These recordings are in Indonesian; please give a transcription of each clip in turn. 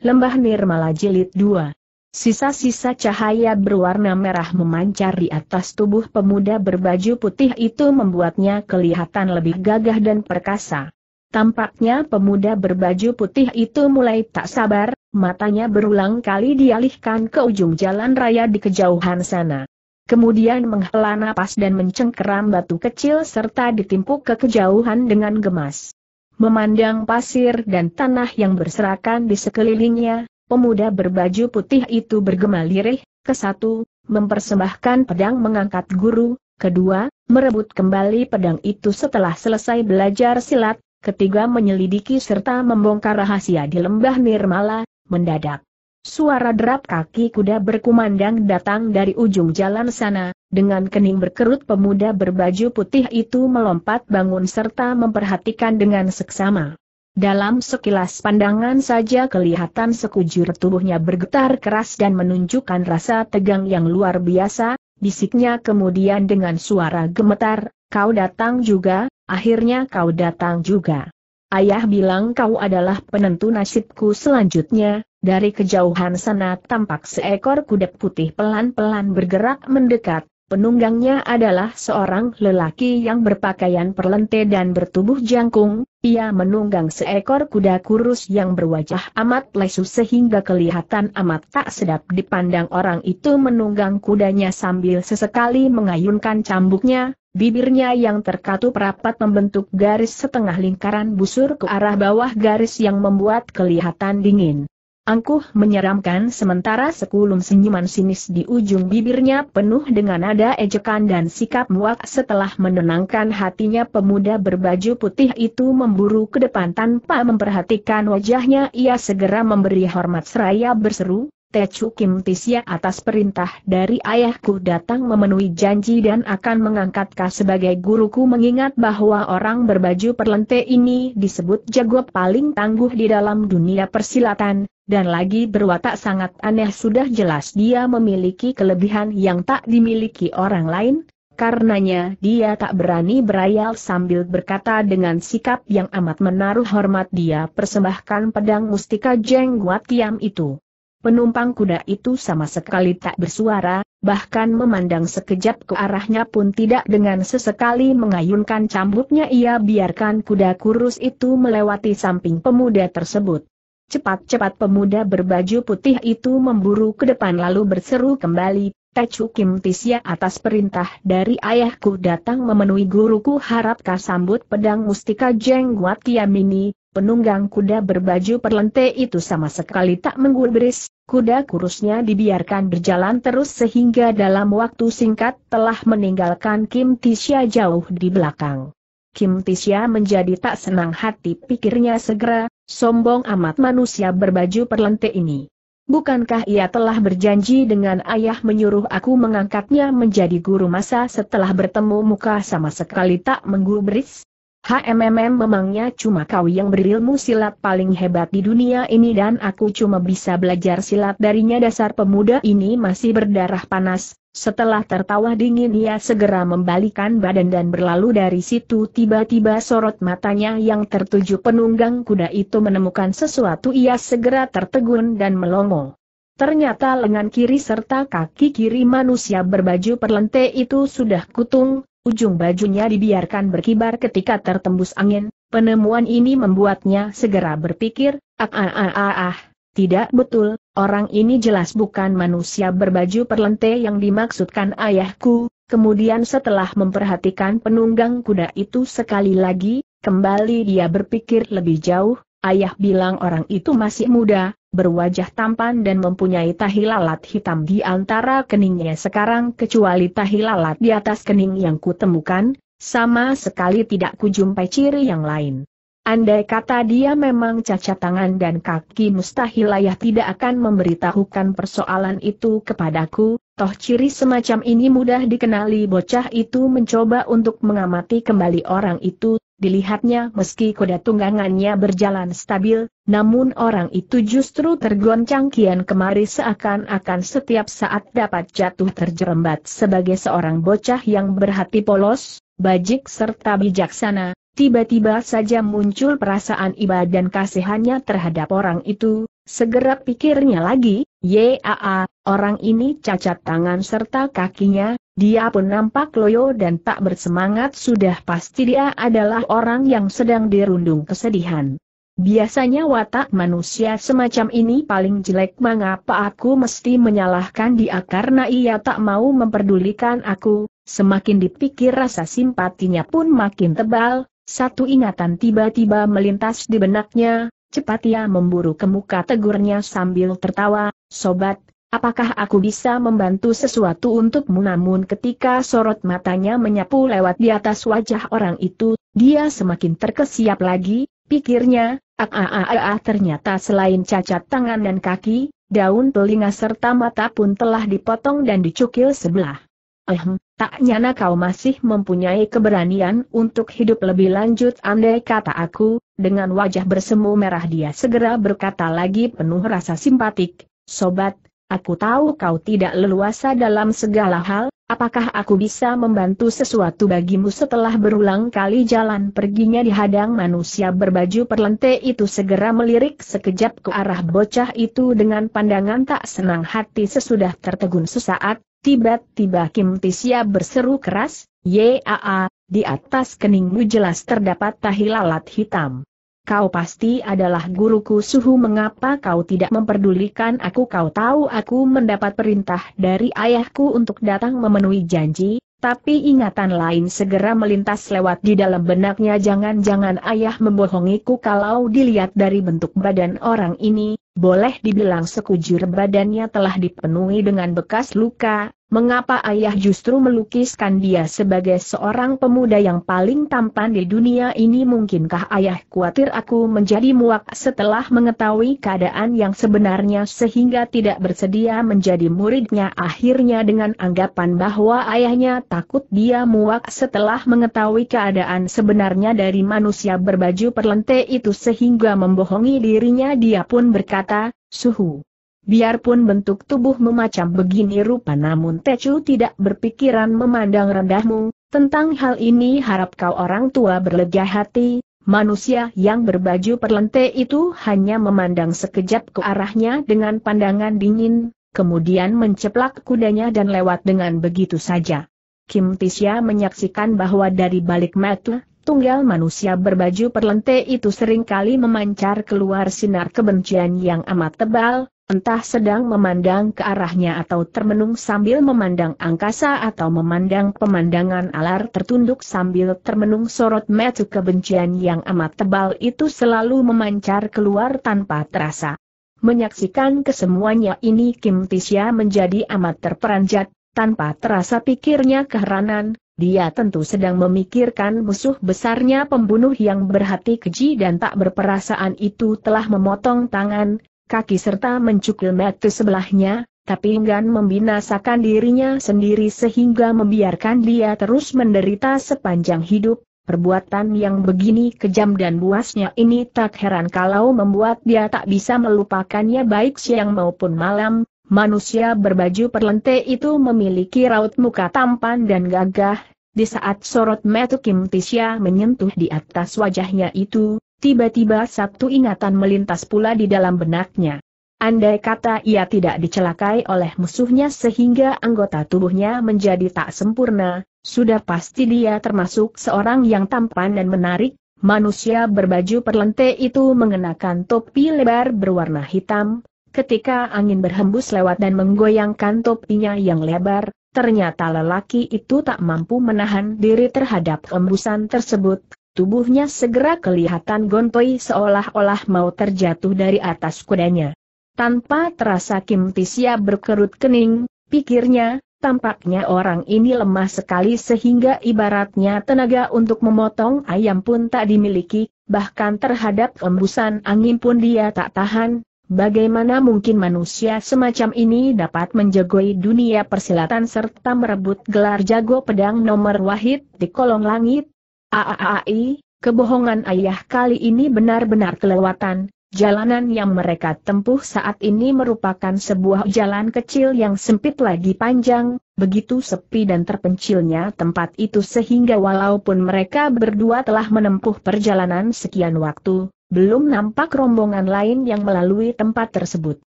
Lembah Nirmala Jilid 2 Sisa-sisa cahaya berwarna merah memancar di atas tubuh pemuda berbaju putih itu membuatnya kelihatan lebih gagah dan perkasa. Tampaknya pemuda berbaju putih itu mulai tak sabar, matanya berulang kali dialihkan ke ujung jalan raya di kejauhan sana. Kemudian menghela napas dan mencengkeram batu kecil serta ditimpuk ke kejauhan dengan gemas. Memandang pasir dan tanah yang berserakan di sekelilingnya, pemuda berbaju putih itu bergema lirih, kesatu, mempersembahkan pedang mengangkat guru, kedua, merebut kembali pedang itu setelah selesai belajar silat, ketiga menyelidiki serta membongkar rahasia di lembah Nirmala, mendadak. Suara derap kaki kuda berkumandang datang dari ujung jalan sana, dengan kening berkerut pemuda berbaju putih itu melompat bangun serta memperhatikan dengan seksama. Dalam sekilas pandangan saja kelihatan sekujur tubuhnya bergetar keras dan menunjukkan rasa tegang yang luar biasa, bisiknya kemudian dengan suara gemetar, kau datang juga, akhirnya kau datang juga. Ayah bilang kau adalah penentu nasibku selanjutnya, dari kejauhan sana tampak seekor kuda putih pelan-pelan bergerak mendekat, penunggangnya adalah seorang lelaki yang berpakaian perlente dan bertubuh jangkung, ia menunggang seekor kuda kurus yang berwajah amat lesu sehingga kelihatan amat tak sedap dipandang orang itu menunggang kudanya sambil sesekali mengayunkan cambuknya, Bibirnya yang terkatup rapat membentuk garis setengah lingkaran busur ke arah bawah garis yang membuat kelihatan dingin. Angkuh menyeramkan sementara sekulum senyuman sinis di ujung bibirnya penuh dengan nada ejekan dan sikap muak setelah menenangkan hatinya pemuda berbaju putih itu memburu ke depan tanpa memperhatikan wajahnya ia segera memberi hormat seraya berseru, Tecu Kim Tisya atas perintah dari ayahku datang memenuhi janji dan akan mengangkatka sebagai guruku mengingat bahwa orang berbaju perlente ini disebut jago paling tangguh di dalam dunia persilatan, dan lagi berwatak sangat aneh sudah jelas dia memiliki kelebihan yang tak dimiliki orang lain, karenanya dia tak berani berayal sambil berkata dengan sikap yang amat menaruh hormat dia persembahkan pedang mustika Jeng Guat itu. Penumpang kuda itu sama sekali tak bersuara, bahkan memandang sekejap ke arahnya pun tidak dengan sesekali mengayunkan cambuknya ia biarkan kuda kurus itu melewati samping pemuda tersebut. Cepat-cepat pemuda berbaju putih itu memburu ke depan lalu berseru kembali, Tecu Kim Tisya atas perintah dari ayahku datang memenuhi guruku harapkah sambut pedang mustika Jeng Guat Kiamini, Penunggang kuda berbaju perlente itu sama sekali tak menggubris, kuda kurusnya dibiarkan berjalan terus sehingga dalam waktu singkat telah meninggalkan Kim Tisha jauh di belakang. Kim Tisha menjadi tak senang hati pikirnya segera, sombong amat manusia berbaju perlente ini. Bukankah ia telah berjanji dengan ayah menyuruh aku mengangkatnya menjadi guru masa setelah bertemu muka sama sekali tak menggubris? HMMM memangnya cuma kau yang berilmu silat paling hebat di dunia ini dan aku cuma bisa belajar silat darinya dasar pemuda ini masih berdarah panas. Setelah tertawa dingin ia segera membalikan badan dan berlalu dari situ tiba-tiba sorot matanya yang tertuju penunggang kuda itu menemukan sesuatu ia segera tertegun dan melongo. Ternyata lengan kiri serta kaki kiri manusia berbaju perlente itu sudah kutung, ujung bajunya dibiarkan berkibar ketika tertembus angin, penemuan ini membuatnya segera berpikir, ah ah ah ah ah, tidak betul, orang ini jelas bukan manusia berbaju perlente yang dimaksudkan ayahku, kemudian setelah memperhatikan penunggang kuda itu sekali lagi, kembali dia berpikir lebih jauh, ayah bilang orang itu masih muda, berwajah tampan dan mempunyai tahi lalat hitam di antara keningnya sekarang kecuali tahi lalat di atas kening yang kutemukan, sama sekali tidak kujumpai ciri yang lain. Andai kata dia memang cacat tangan dan kaki mustahil ayah tidak akan memberitahukan persoalan itu kepadaku, toh ciri semacam ini mudah dikenali bocah itu mencoba untuk mengamati kembali orang itu, Dilihatnya meski kuda tunggangannya berjalan stabil, namun orang itu justru tergoncang kian kemari seakan-akan setiap saat dapat jatuh terjerembat sebagai seorang bocah yang berhati polos, bajik serta bijaksana, tiba-tiba saja muncul perasaan iba dan kasihannya terhadap orang itu, segera pikirnya lagi, yaa, orang ini cacat tangan serta kakinya, dia pun nampak loyo dan tak bersemangat sudah pasti dia adalah orang yang sedang dirundung kesedihan. Biasanya watak manusia semacam ini paling jelek mengapa aku mesti menyalahkan dia karena ia tak mau memperdulikan aku, semakin dipikir rasa simpatinya pun makin tebal, satu ingatan tiba-tiba melintas di benaknya, cepat ia memburu ke muka tegurnya sambil tertawa, sobat, Apakah aku bisa membantu sesuatu untukmu namun ketika sorot matanya menyapu lewat di atas wajah orang itu, dia semakin terkesiap lagi, pikirnya, ah ternyata selain cacat tangan dan kaki, daun telinga serta mata pun telah dipotong dan dicukil sebelah. Ehm, tak nyana kau masih mempunyai keberanian untuk hidup lebih lanjut andai kata aku, dengan wajah bersemu merah dia segera berkata lagi penuh rasa simpatik, sobat, Aku tahu kau tidak leluasa dalam segala hal, apakah aku bisa membantu sesuatu bagimu setelah berulang kali jalan perginya dihadang manusia berbaju perlente itu segera melirik sekejap ke arah bocah itu dengan pandangan tak senang hati sesudah tertegun sesaat, tiba-tiba Kim Tisya berseru keras, Yaa, di atas keningmu jelas terdapat tahi lalat hitam. Kau pasti adalah guruku suhu mengapa kau tidak memperdulikan aku kau tahu aku mendapat perintah dari ayahku untuk datang memenuhi janji, tapi ingatan lain segera melintas lewat di dalam benaknya jangan-jangan ayah membohongiku kalau dilihat dari bentuk badan orang ini, boleh dibilang sekujur badannya telah dipenuhi dengan bekas luka, mengapa ayah justru melukiskan dia sebagai seorang pemuda yang paling tampan di dunia ini mungkinkah ayah khawatir aku menjadi muak setelah mengetahui keadaan yang sebenarnya sehingga tidak bersedia menjadi muridnya akhirnya dengan anggapan bahwa ayahnya takut dia muak setelah mengetahui keadaan sebenarnya dari manusia berbaju perlente itu sehingga membohongi dirinya dia pun berkata, suhu. Biarpun bentuk tubuh memacam begini rupa namun Tecu tidak berpikiran memandang rendahmu, tentang hal ini harap kau orang tua berlega hati, manusia yang berbaju perlente itu hanya memandang sekejap ke arahnya dengan pandangan dingin, kemudian menceplak kudanya dan lewat dengan begitu saja. Kim Tisya menyaksikan bahwa dari balik mata, tunggal manusia berbaju perlente itu seringkali memancar keluar sinar kebencian yang amat tebal, Entah sedang memandang ke arahnya atau termenung sambil memandang angkasa atau memandang pemandangan alar tertunduk sambil termenung sorot mata kebencian yang amat tebal itu selalu memancar keluar tanpa terasa. Menyaksikan kesemuanya ini Kim Tisya menjadi amat terperanjat, tanpa terasa pikirnya keheranan, dia tentu sedang memikirkan musuh besarnya pembunuh yang berhati keji dan tak berperasaan itu telah memotong tangan, kaki serta mencukil metu sebelahnya, tapi enggan membinasakan dirinya sendiri sehingga membiarkan dia terus menderita sepanjang hidup. Perbuatan yang begini kejam dan buasnya ini tak heran kalau membuat dia tak bisa melupakannya baik siang maupun malam. Manusia berbaju perlente itu memiliki raut muka tampan dan gagah, di saat sorot metu Kim Tisya menyentuh di atas wajahnya itu, Tiba-tiba satu ingatan melintas pula di dalam benaknya. Andai kata ia tidak dicelakai oleh musuhnya sehingga anggota tubuhnya menjadi tak sempurna, sudah pasti dia termasuk seorang yang tampan dan menarik, manusia berbaju perlente itu mengenakan topi lebar berwarna hitam, ketika angin berhembus lewat dan menggoyangkan topinya yang lebar, ternyata lelaki itu tak mampu menahan diri terhadap hembusan tersebut, Tubuhnya segera kelihatan gontoi seolah-olah mau terjatuh dari atas kudanya. Tanpa terasa Kim Tisya berkerut kening, pikirnya, tampaknya orang ini lemah sekali sehingga ibaratnya tenaga untuk memotong ayam pun tak dimiliki, bahkan terhadap embusan angin pun dia tak tahan, Bagaimana mungkin manusia semacam ini dapat menjagoi dunia persilatan serta merebut gelar jago pedang nomor wahid di kolong langit? Aaai, kebohongan ayah kali ini benar-benar kelewatan, jalanan yang mereka tempuh saat ini merupakan sebuah jalan kecil yang sempit lagi panjang, begitu sepi dan terpencilnya tempat itu sehingga walaupun mereka berdua telah menempuh perjalanan sekian waktu, belum nampak rombongan lain yang melalui tempat tersebut.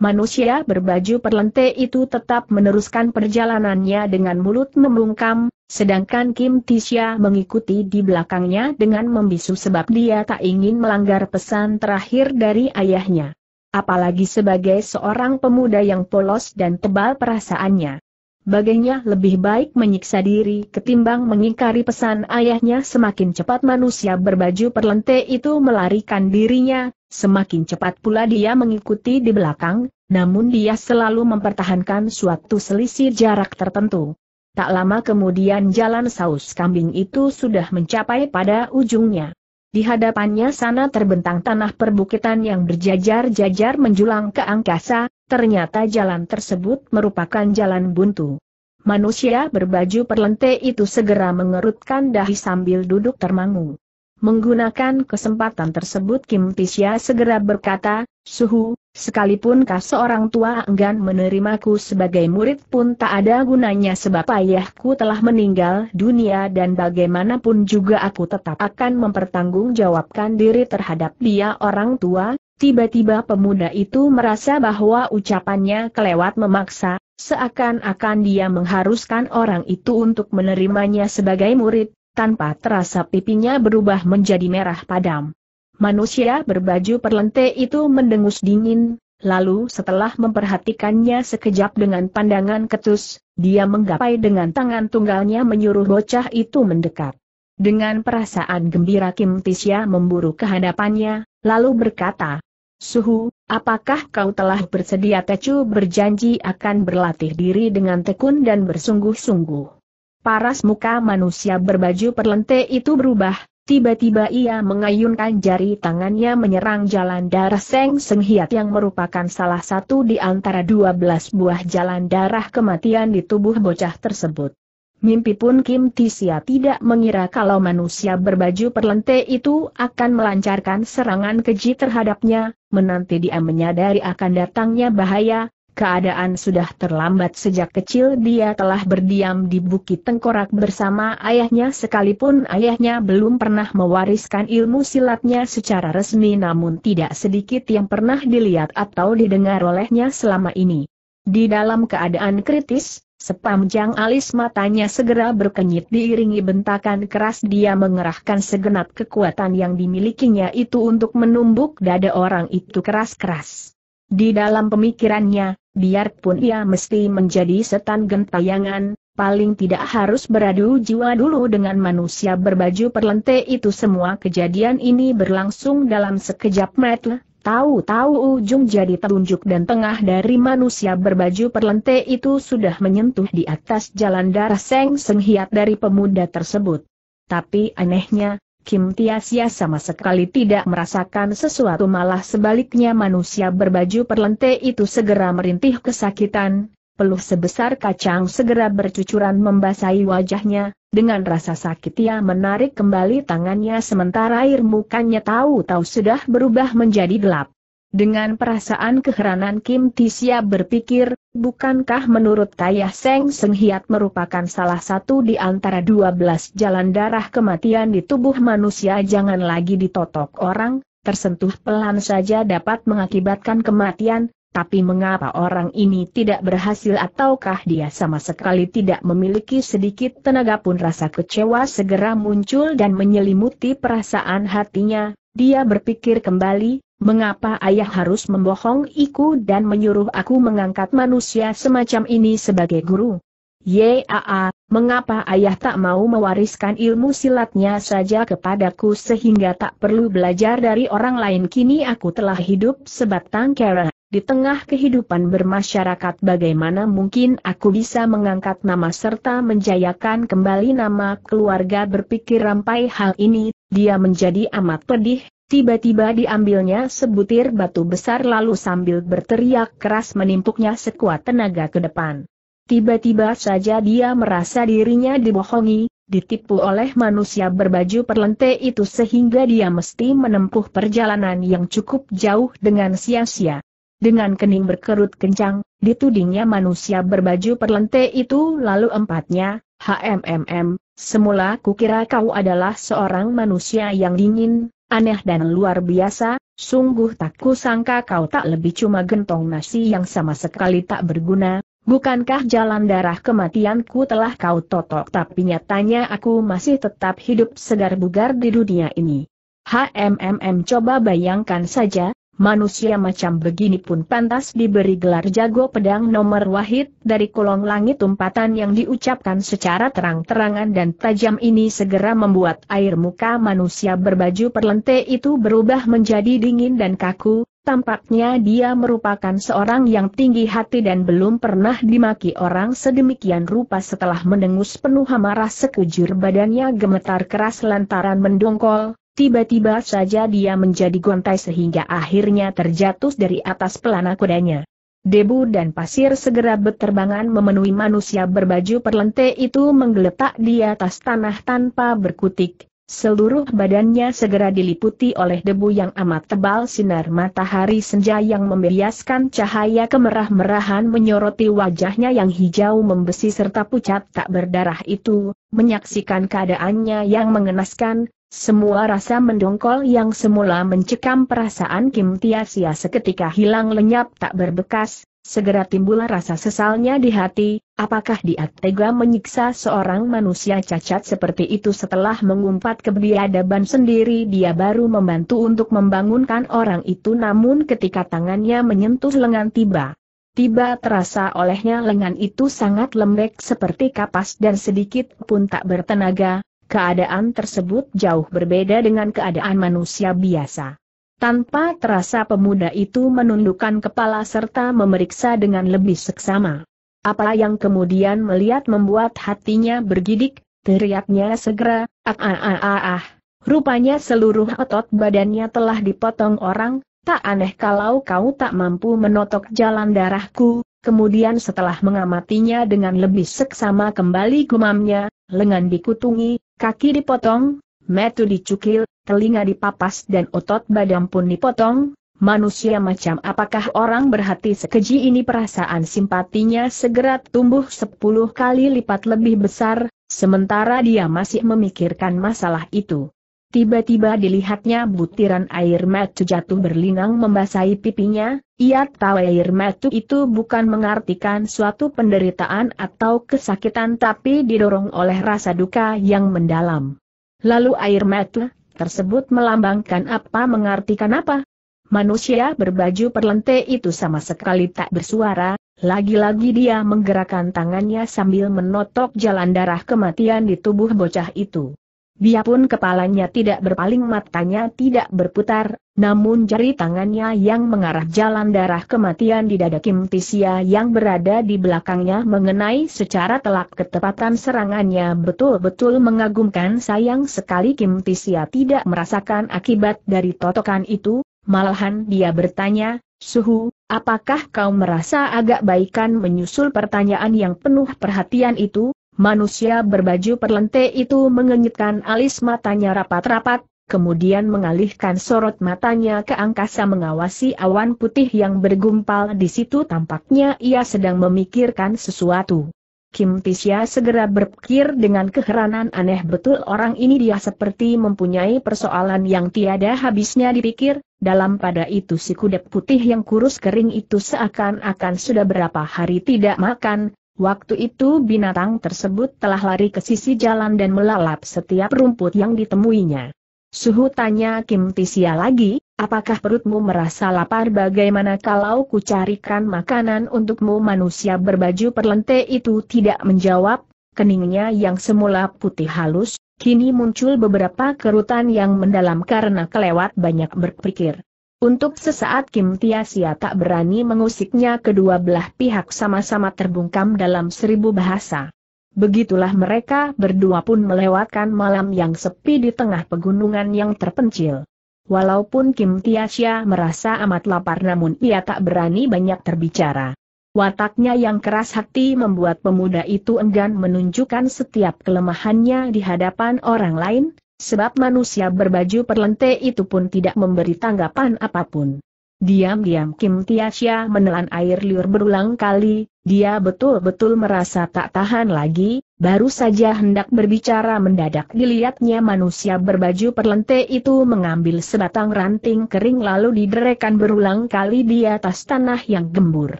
Manusia berbaju perlente itu tetap meneruskan perjalanannya dengan mulut membungkam, Sedangkan Kim Tisha mengikuti di belakangnya dengan membisu sebab dia tak ingin melanggar pesan terakhir dari ayahnya. Apalagi sebagai seorang pemuda yang polos dan tebal perasaannya. Baginya lebih baik menyiksa diri ketimbang mengingkari pesan ayahnya semakin cepat manusia berbaju perlente itu melarikan dirinya, semakin cepat pula dia mengikuti di belakang, namun dia selalu mempertahankan suatu selisih jarak tertentu. Tak lama kemudian jalan saus kambing itu sudah mencapai pada ujungnya. Di hadapannya sana terbentang tanah perbukitan yang berjajar-jajar menjulang ke angkasa, ternyata jalan tersebut merupakan jalan buntu. Manusia berbaju perlente itu segera mengerutkan dahi sambil duduk termangu. Menggunakan kesempatan tersebut Kim Tisya segera berkata, Suhu, sekalipun kas seorang tua enggan menerimaku sebagai murid pun tak ada gunanya sebab ayahku telah meninggal dunia dan bagaimanapun juga aku tetap akan mempertanggungjawabkan diri terhadap dia orang tua. Tiba-tiba pemuda itu merasa bahwa ucapannya kelewat memaksa, seakan-akan dia mengharuskan orang itu untuk menerimanya sebagai murid, tanpa terasa pipinya berubah menjadi merah padam. Manusia berbaju perlente itu mendengus dingin, lalu setelah memperhatikannya sekejap dengan pandangan ketus, dia menggapai dengan tangan tunggalnya menyuruh bocah itu mendekat. Dengan perasaan gembira Kim Tisya memburu kehadapannya, lalu berkata, Suhu, apakah kau telah bersedia Tecu berjanji akan berlatih diri dengan tekun dan bersungguh-sungguh? Paras muka manusia berbaju perlente itu berubah, tiba-tiba ia mengayunkan jari tangannya menyerang jalan darah Seng Seng Hiat yang merupakan salah satu di antara dua belas buah jalan darah kematian di tubuh bocah tersebut. Mimpi pun Kim Tisia tidak mengira kalau manusia berbaju perlente itu akan melancarkan serangan keji terhadapnya, menanti dia menyadari akan datangnya bahaya, keadaan sudah terlambat sejak kecil dia telah berdiam di Bukit Tengkorak bersama ayahnya sekalipun ayahnya belum pernah mewariskan ilmu silatnya secara resmi namun tidak sedikit yang pernah dilihat atau didengar olehnya selama ini. Di dalam keadaan kritis, Sepanjang alis matanya segera berkenyit diiringi bentakan keras dia mengerahkan segenap kekuatan yang dimilikinya itu untuk menumbuk dada orang itu keras-keras. Di dalam pemikirannya, Biarpun ia mesti menjadi setan gentayangan, paling tidak harus beradu jiwa dulu dengan manusia berbaju perlente itu semua kejadian ini berlangsung dalam sekejap mata, tahu-tahu ujung jari telunjuk dan tengah dari manusia berbaju perlente itu sudah menyentuh di atas jalan darah Seng Senghiat dari pemuda tersebut. Tapi anehnya, Kim Tiasia sama sekali tidak merasakan sesuatu malah sebaliknya manusia berbaju perlente itu segera merintih kesakitan, peluh sebesar kacang segera bercucuran membasahi wajahnya, dengan rasa sakit ia menarik kembali tangannya sementara air mukanya tahu-tahu sudah berubah menjadi gelap. Dengan perasaan keheranan Kim Tisia berpikir, Bukankah menurut Tayah Seng Seng Hiat merupakan salah satu di antara 12 jalan darah kematian di tubuh manusia jangan lagi ditotok orang, tersentuh pelan saja dapat mengakibatkan kematian, tapi mengapa orang ini tidak berhasil ataukah dia sama sekali tidak memiliki sedikit tenaga pun rasa kecewa segera muncul dan menyelimuti perasaan hatinya, dia berpikir kembali, Mengapa ayah harus membohong iku dan menyuruh aku mengangkat manusia semacam ini sebagai guru? Yaa, mengapa ayah tak mau mewariskan ilmu silatnya saja kepadaku sehingga tak perlu belajar dari orang lain kini aku telah hidup sebatang kera. Di tengah kehidupan bermasyarakat bagaimana mungkin aku bisa mengangkat nama serta menjayakan kembali nama keluarga berpikir rampai hal ini, dia menjadi amat pedih, Tiba-tiba diambilnya sebutir batu besar lalu sambil berteriak keras menimpuknya sekuat tenaga ke depan. Tiba-tiba saja dia merasa dirinya dibohongi, ditipu oleh manusia berbaju perlente itu sehingga dia mesti menempuh perjalanan yang cukup jauh dengan sia-sia. Dengan kening berkerut kencang, ditudingnya manusia berbaju perlente itu lalu empatnya, HMMM, semula kukira kau adalah seorang manusia yang dingin, aneh dan luar biasa, sungguh tak kusangka kau tak lebih cuma gentong nasi yang sama sekali tak berguna, bukankah jalan darah kematianku telah kau totok tapi nyatanya aku masih tetap hidup segar bugar di dunia ini. HMMM coba bayangkan saja, manusia macam begini pun pantas diberi gelar jago pedang nomor wahid, dari kolong langit umpatan yang diucapkan secara terang-terangan dan tajam ini segera membuat air muka manusia berbaju perlente itu berubah menjadi dingin dan kaku, tampaknya dia merupakan seorang yang tinggi hati dan belum pernah dimaki orang sedemikian rupa setelah mendengus penuh amarah sekujur badannya gemetar keras lantaran mendongkol, Tiba-tiba saja dia menjadi gontai sehingga akhirnya terjatuh dari atas pelana kudanya. Debu dan pasir segera berterbangan memenuhi manusia berbaju perlente itu menggeletak di atas tanah tanpa berkutik. Seluruh badannya segera diliputi oleh debu yang amat tebal sinar matahari senja yang membiaskan cahaya kemerah-merahan menyoroti wajahnya yang hijau membesi serta pucat tak berdarah itu, menyaksikan keadaannya yang mengenaskan, semua rasa mendongkol yang semula mencekam perasaan Kim Tiasia seketika hilang lenyap tak berbekas, segera timbul rasa sesalnya di hati, apakah dia tega menyiksa seorang manusia cacat seperti itu setelah mengumpat kebiadaban sendiri dia baru membantu untuk membangunkan orang itu namun ketika tangannya menyentuh lengan tiba. Tiba terasa olehnya lengan itu sangat lembek seperti kapas dan sedikit pun tak bertenaga, Keadaan tersebut jauh berbeda dengan keadaan manusia biasa. Tanpa terasa pemuda itu menundukkan kepala serta memeriksa dengan lebih seksama. Apa yang kemudian melihat membuat hatinya bergidik, teriaknya segera, ah ah ah ah ah. Rupanya seluruh otot badannya telah dipotong orang, tak aneh kalau kau tak mampu menotok jalan darahku, Kemudian setelah mengamatinya dengan lebih seksama kembali gumamnya, lengan dikutungi, kaki dipotong, metu dicukil, telinga dipapas dan otot badan pun dipotong, manusia macam apakah orang berhati sekeji ini perasaan simpatinya segera tumbuh sepuluh kali lipat lebih besar, sementara dia masih memikirkan masalah itu. Tiba-tiba dilihatnya butiran air mata jatuh berlinang membasahi pipinya, ia tahu air mata itu bukan mengartikan suatu penderitaan atau kesakitan tapi didorong oleh rasa duka yang mendalam. Lalu air mata tersebut melambangkan apa mengartikan apa? Manusia berbaju perlente itu sama sekali tak bersuara, lagi-lagi dia menggerakkan tangannya sambil menotok jalan darah kematian di tubuh bocah itu. Biarpun kepalanya tidak berpaling matanya tidak berputar, namun jari tangannya yang mengarah jalan darah kematian di dada Kim Tisia yang berada di belakangnya mengenai secara telak ketepatan serangannya betul-betul mengagumkan sayang sekali Kim Tisia tidak merasakan akibat dari totokan itu, malahan dia bertanya, Suhu, apakah kau merasa agak baikan menyusul pertanyaan yang penuh perhatian itu? Manusia berbaju perlente itu mengenyitkan alis matanya rapat-rapat, kemudian mengalihkan sorot matanya ke angkasa mengawasi awan putih yang bergumpal di situ tampaknya ia sedang memikirkan sesuatu. Kim Tisya segera berpikir dengan keheranan aneh betul orang ini dia seperti mempunyai persoalan yang tiada habisnya dipikir, dalam pada itu si kudep putih yang kurus kering itu seakan-akan sudah berapa hari tidak makan, Waktu itu binatang tersebut telah lari ke sisi jalan dan melalap setiap rumput yang ditemuinya. Suhu tanya Kim Tisia lagi, apakah perutmu merasa lapar bagaimana kalau kucarikan makanan untukmu manusia berbaju perlente itu tidak menjawab, keningnya yang semula putih halus, kini muncul beberapa kerutan yang mendalam karena kelewat banyak berpikir. Untuk sesaat Kim Tia Tiasia tak berani mengusiknya kedua belah pihak sama-sama terbungkam dalam seribu bahasa. Begitulah mereka berdua pun melewatkan malam yang sepi di tengah pegunungan yang terpencil. Walaupun Kim Tia Tiasia merasa amat lapar namun ia tak berani banyak terbicara. Wataknya yang keras hati membuat pemuda itu enggan menunjukkan setiap kelemahannya di hadapan orang lain, Sebab manusia berbaju perlente itu pun tidak memberi tanggapan apapun. Diam-diam Kim Tiasya menelan air liur berulang kali, dia betul-betul merasa tak tahan lagi, baru saja hendak berbicara mendadak dilihatnya manusia berbaju perlente itu mengambil sebatang ranting kering lalu diderekan berulang kali di atas tanah yang gembur.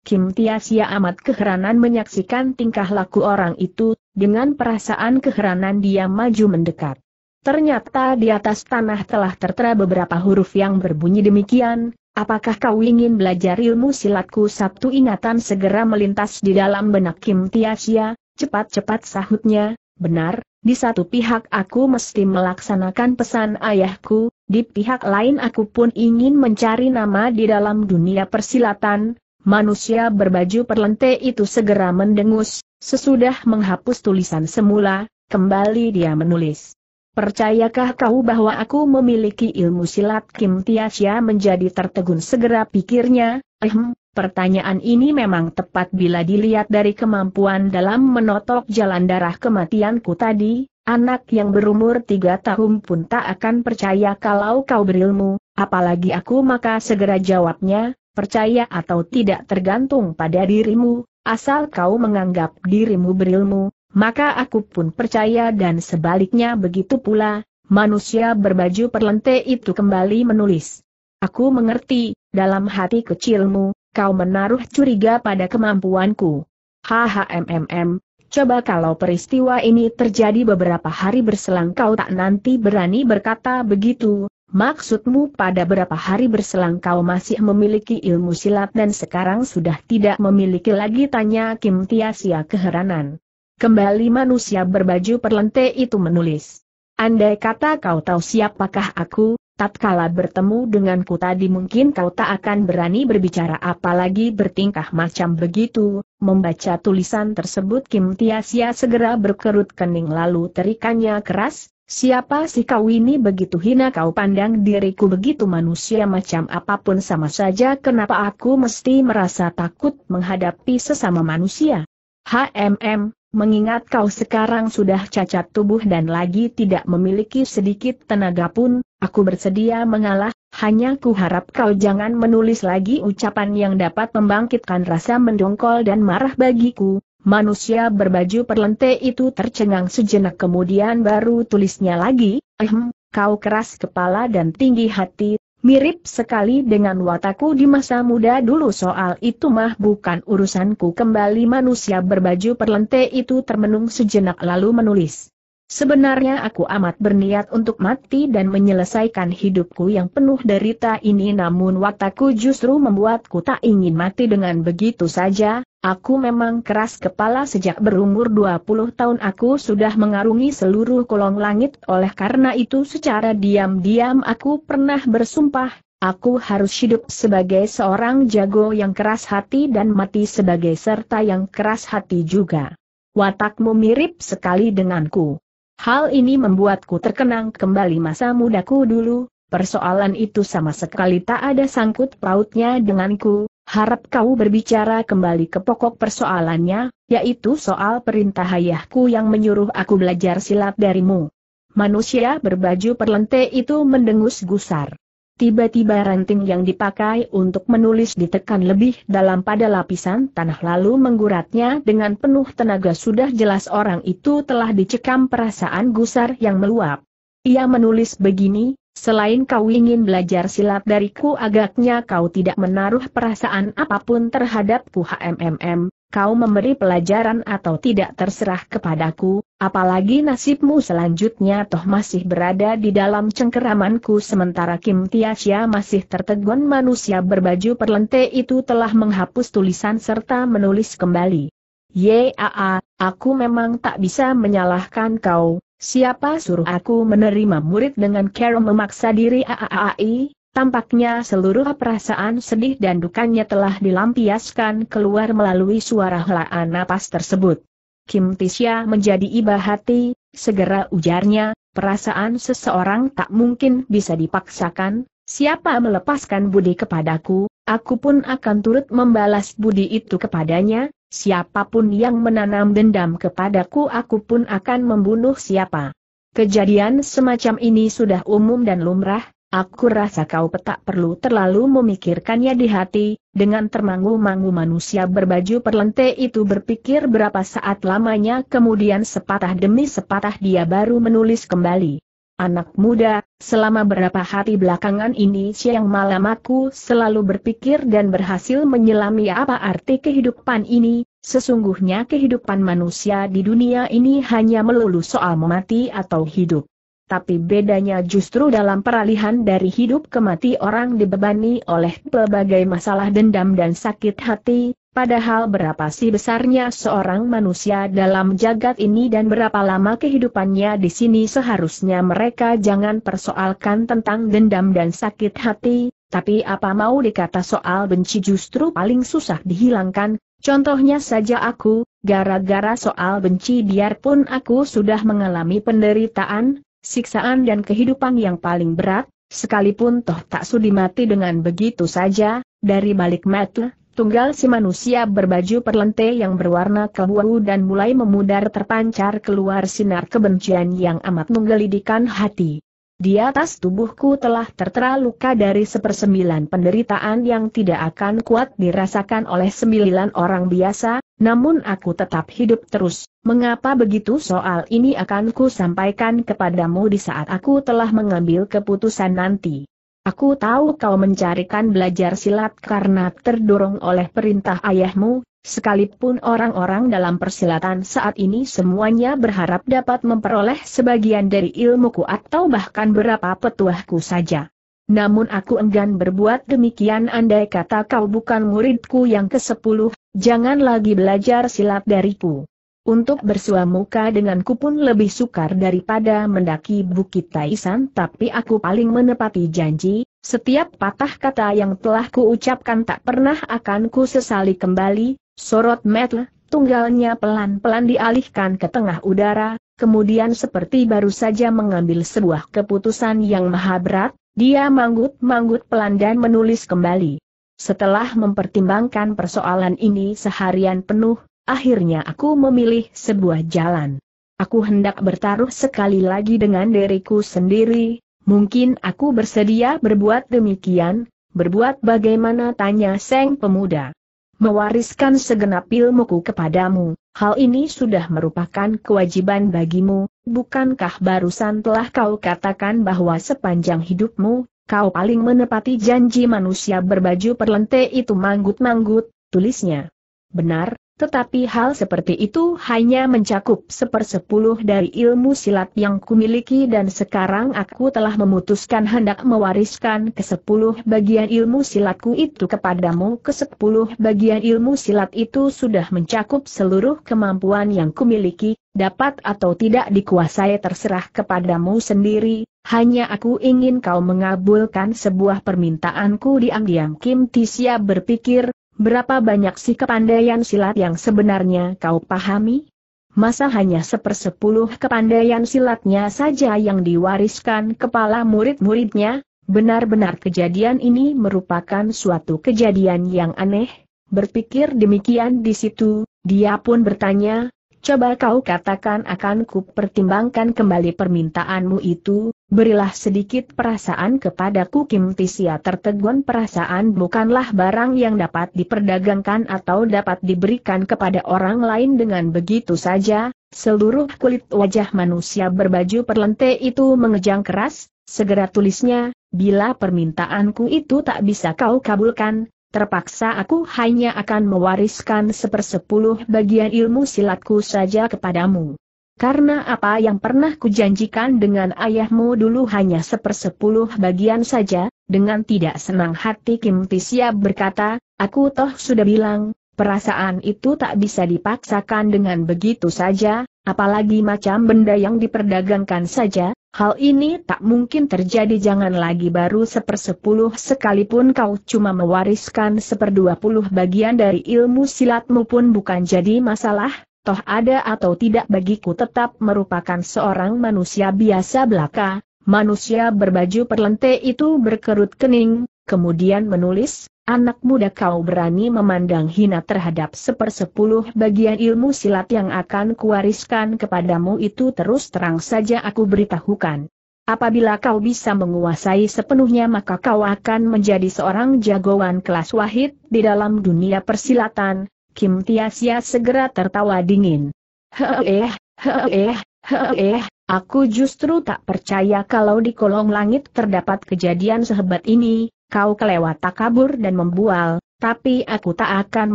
Kim Tiasya amat keheranan menyaksikan tingkah laku orang itu, dengan perasaan keheranan dia maju mendekat. Ternyata di atas tanah telah tertera beberapa huruf yang berbunyi demikian, apakah kau ingin belajar ilmu silatku? Sabtu ingatan segera melintas di dalam benak Kim Tiasia, cepat-cepat sahutnya, benar, di satu pihak aku mesti melaksanakan pesan ayahku, di pihak lain aku pun ingin mencari nama di dalam dunia persilatan, manusia berbaju perlente itu segera mendengus, sesudah menghapus tulisan semula, kembali dia menulis. Percayakah kau bahwa aku memiliki ilmu silat Kim Tiasya menjadi tertegun segera pikirnya, ehm, pertanyaan ini memang tepat bila dilihat dari kemampuan dalam menotok jalan darah kematianku tadi, anak yang berumur tiga tahun pun tak akan percaya kalau kau berilmu, apalagi aku maka segera jawabnya, percaya atau tidak tergantung pada dirimu, asal kau menganggap dirimu berilmu, maka aku pun percaya dan sebaliknya begitu pula, manusia berbaju perlente itu kembali menulis. Aku mengerti, dalam hati kecilmu, kau menaruh curiga pada kemampuanku. HHMMM, coba kalau peristiwa ini terjadi beberapa hari berselang kau tak nanti berani berkata begitu, maksudmu pada berapa hari berselang kau masih memiliki ilmu silat dan sekarang sudah tidak memiliki lagi tanya Kim Tia Tiasia keheranan. Kembali manusia berbaju perlente itu menulis. Andai kata kau tahu siapakah aku, tatkala bertemu denganku tadi mungkin kau tak akan berani berbicara apalagi bertingkah macam begitu. Membaca tulisan tersebut Kim Tiasia segera berkerut kening lalu terikannya keras, siapa sih kau ini begitu hina kau pandang diriku begitu manusia macam apapun sama saja kenapa aku mesti merasa takut menghadapi sesama manusia. HMM, Mengingat kau sekarang sudah cacat tubuh dan lagi tidak memiliki sedikit tenaga pun, aku bersedia mengalah, hanya kuharap kau jangan menulis lagi ucapan yang dapat membangkitkan rasa mendongkol dan marah bagiku, Manusia berbaju perlente itu tercengang sejenak kemudian baru tulisnya lagi, ehm, kau keras kepala dan tinggi hati, Mirip sekali dengan wataku di masa muda dulu soal itu mah bukan urusanku kembali manusia berbaju perlente itu termenung sejenak lalu menulis. Sebenarnya aku amat berniat untuk mati dan menyelesaikan hidupku yang penuh derita ini namun watakku justru membuatku tak ingin mati dengan begitu saja, aku memang keras kepala sejak berumur 20 tahun aku sudah mengarungi seluruh kolong langit oleh karena itu secara diam-diam aku pernah bersumpah, aku harus hidup sebagai seorang jago yang keras hati dan mati sebagai serta yang keras hati juga. Watakmu mirip sekali denganku. Hal ini membuatku terkenang kembali masa mudaku dulu, persoalan itu sama sekali tak ada sangkut pautnya denganku, harap kau berbicara kembali ke pokok persoalannya, yaitu soal perintah ayahku yang menyuruh aku belajar silat darimu. Manusia berbaju perlente itu mendengus gusar. Tiba-tiba ranting yang dipakai untuk menulis ditekan lebih dalam pada lapisan tanah lalu mengguratnya dengan penuh tenaga sudah jelas orang itu telah dicekam perasaan gusar yang meluap. Ia menulis begini, selain kau ingin belajar silat dariku agaknya kau tidak menaruh perasaan apapun terhadapku HMMM, kau memberi pelajaran atau tidak terserah kepadaku, apalagi nasibmu selanjutnya toh masih berada di dalam cengkeramanku sementara Kim Tiasya masih tertegun manusia berbaju perlente itu telah menghapus tulisan serta menulis kembali. Yaa, aku memang tak bisa menyalahkan kau, siapa suruh aku menerima murid dengan cara memaksa diri aaai, Tampaknya seluruh perasaan sedih dan dukanya telah dilampiaskan keluar melalui suara helaan napas tersebut. Kim Tisya menjadi iba hati, segera ujarnya, perasaan seseorang tak mungkin bisa dipaksakan, siapa melepaskan budi kepadaku, aku pun akan turut membalas budi itu kepadanya, siapapun yang menanam dendam kepadaku aku pun akan membunuh siapa. Kejadian semacam ini sudah umum dan lumrah, Aku rasa kau tak perlu terlalu memikirkannya di hati, dengan termangu-mangu manusia berbaju perlente itu berpikir berapa saat lamanya kemudian sepatah demi sepatah dia baru menulis kembali. Anak muda, selama berapa hari belakangan ini siang malam aku selalu berpikir dan berhasil menyelami apa arti kehidupan ini, sesungguhnya kehidupan manusia di dunia ini hanya melulu soal memati atau hidup tapi bedanya justru dalam peralihan dari hidup ke mati orang dibebani oleh berbagai masalah dendam dan sakit hati, padahal berapa sih besarnya seorang manusia dalam jagat ini dan berapa lama kehidupannya di sini seharusnya mereka jangan persoalkan tentang dendam dan sakit hati, tapi apa mau dikata soal benci justru paling susah dihilangkan, Contohnya saja aku, gara-gara soal benci biarpun aku sudah mengalami penderitaan, siksaan dan kehidupan yang paling berat, sekalipun toh tak sudi mati dengan begitu saja, dari balik mata, tunggal si manusia berbaju perlente yang berwarna kelabu dan mulai memudar terpancar keluar sinar kebencian yang amat menggelidikan hati. Di atas tubuhku telah tertera luka dari sepersembilan penderitaan yang tidak akan kuat dirasakan oleh sembilan orang biasa, namun aku tetap hidup terus, mengapa begitu soal ini akan ku sampaikan kepadamu di saat aku telah mengambil keputusan nanti. Aku tahu kau mencarikan belajar silat karena terdorong oleh perintah ayahmu, sekalipun orang-orang dalam persilatan saat ini semuanya berharap dapat memperoleh sebagian dari ilmuku atau bahkan berapa petuahku saja. Namun aku enggan berbuat demikian andai kata kau bukan muridku yang ke-10, Jangan lagi belajar silat dariku. Untuk bersua muka denganku pun lebih sukar daripada mendaki Bukit Taisan tapi aku paling menepati janji, setiap patah kata yang telah kuucapkan tak pernah akan ku sesali kembali, sorot metel, tunggalnya pelan-pelan dialihkan ke tengah udara, kemudian seperti baru saja mengambil sebuah keputusan yang maha berat, dia manggut-manggut pelan dan menulis kembali. Setelah mempertimbangkan persoalan ini seharian penuh, akhirnya aku memilih sebuah jalan. Aku hendak bertaruh sekali lagi dengan diriku sendiri, mungkin aku bersedia berbuat demikian, berbuat bagaimana tanya Seng Pemuda. Mewariskan segenap ilmuku kepadamu, hal ini sudah merupakan kewajiban bagimu, bukankah barusan telah kau katakan bahwa sepanjang hidupmu, Kau paling menepati janji manusia berbaju perlente itu manggut-manggut, tulisnya. Benar, tetapi hal seperti itu hanya mencakup sepersepuluh dari ilmu silat yang kumiliki dan sekarang aku telah memutuskan hendak mewariskan kesepuluh bagian ilmu silatku itu kepadamu. Kesepuluh bagian ilmu silat itu sudah mencakup seluruh kemampuan yang kumiliki, dapat atau tidak dikuasai terserah kepadamu sendiri, hanya aku ingin kau mengabulkan sebuah permintaanku diam-diam Kim Tisya berpikir, Berapa banyak sih kepandaian silat yang sebenarnya kau pahami? Masa hanya sepersepuluh kepandaian silatnya saja yang diwariskan kepala murid-muridnya? Benar-benar kejadian ini merupakan suatu kejadian yang aneh. Berpikir demikian di situ, dia pun bertanya, Coba kau katakan akan ku pertimbangkan kembali permintaanmu itu, berilah sedikit perasaan kepadaku Kim Tisia tertegun perasaan bukanlah barang yang dapat diperdagangkan atau dapat diberikan kepada orang lain dengan begitu saja, seluruh kulit wajah manusia berbaju perlente itu mengejang keras, segera tulisnya, bila permintaanku itu tak bisa kau kabulkan, Terpaksa aku hanya akan mewariskan sepersepuluh bagian ilmu silatku saja kepadamu. Karena apa yang pernah kujanjikan dengan ayahmu dulu hanya sepersepuluh bagian saja, dengan tidak senang hati Kim Tisya berkata, aku toh sudah bilang, perasaan itu tak bisa dipaksakan dengan begitu saja, apalagi macam benda yang diperdagangkan saja, Hal ini tak mungkin terjadi jangan lagi baru sepersepuluh sekalipun kau cuma mewariskan seperdua puluh bagian dari ilmu silatmu pun bukan jadi masalah, toh ada atau tidak bagiku tetap merupakan seorang manusia biasa belaka, manusia berbaju perlente itu berkerut kening, kemudian menulis, anak muda kau berani memandang hina terhadap sepersepuluh bagian ilmu silat yang akan kuwariskan kepadamu itu terus terang saja aku beritahukan. Apabila kau bisa menguasai sepenuhnya maka kau akan menjadi seorang jagoan kelas wahid di dalam dunia persilatan, Kim Tiasia segera tertawa dingin. Heeh, heeh, heeh, aku justru tak percaya kalau di kolong langit terdapat kejadian sehebat ini, kau kelewat tak kabur dan membual, tapi aku tak akan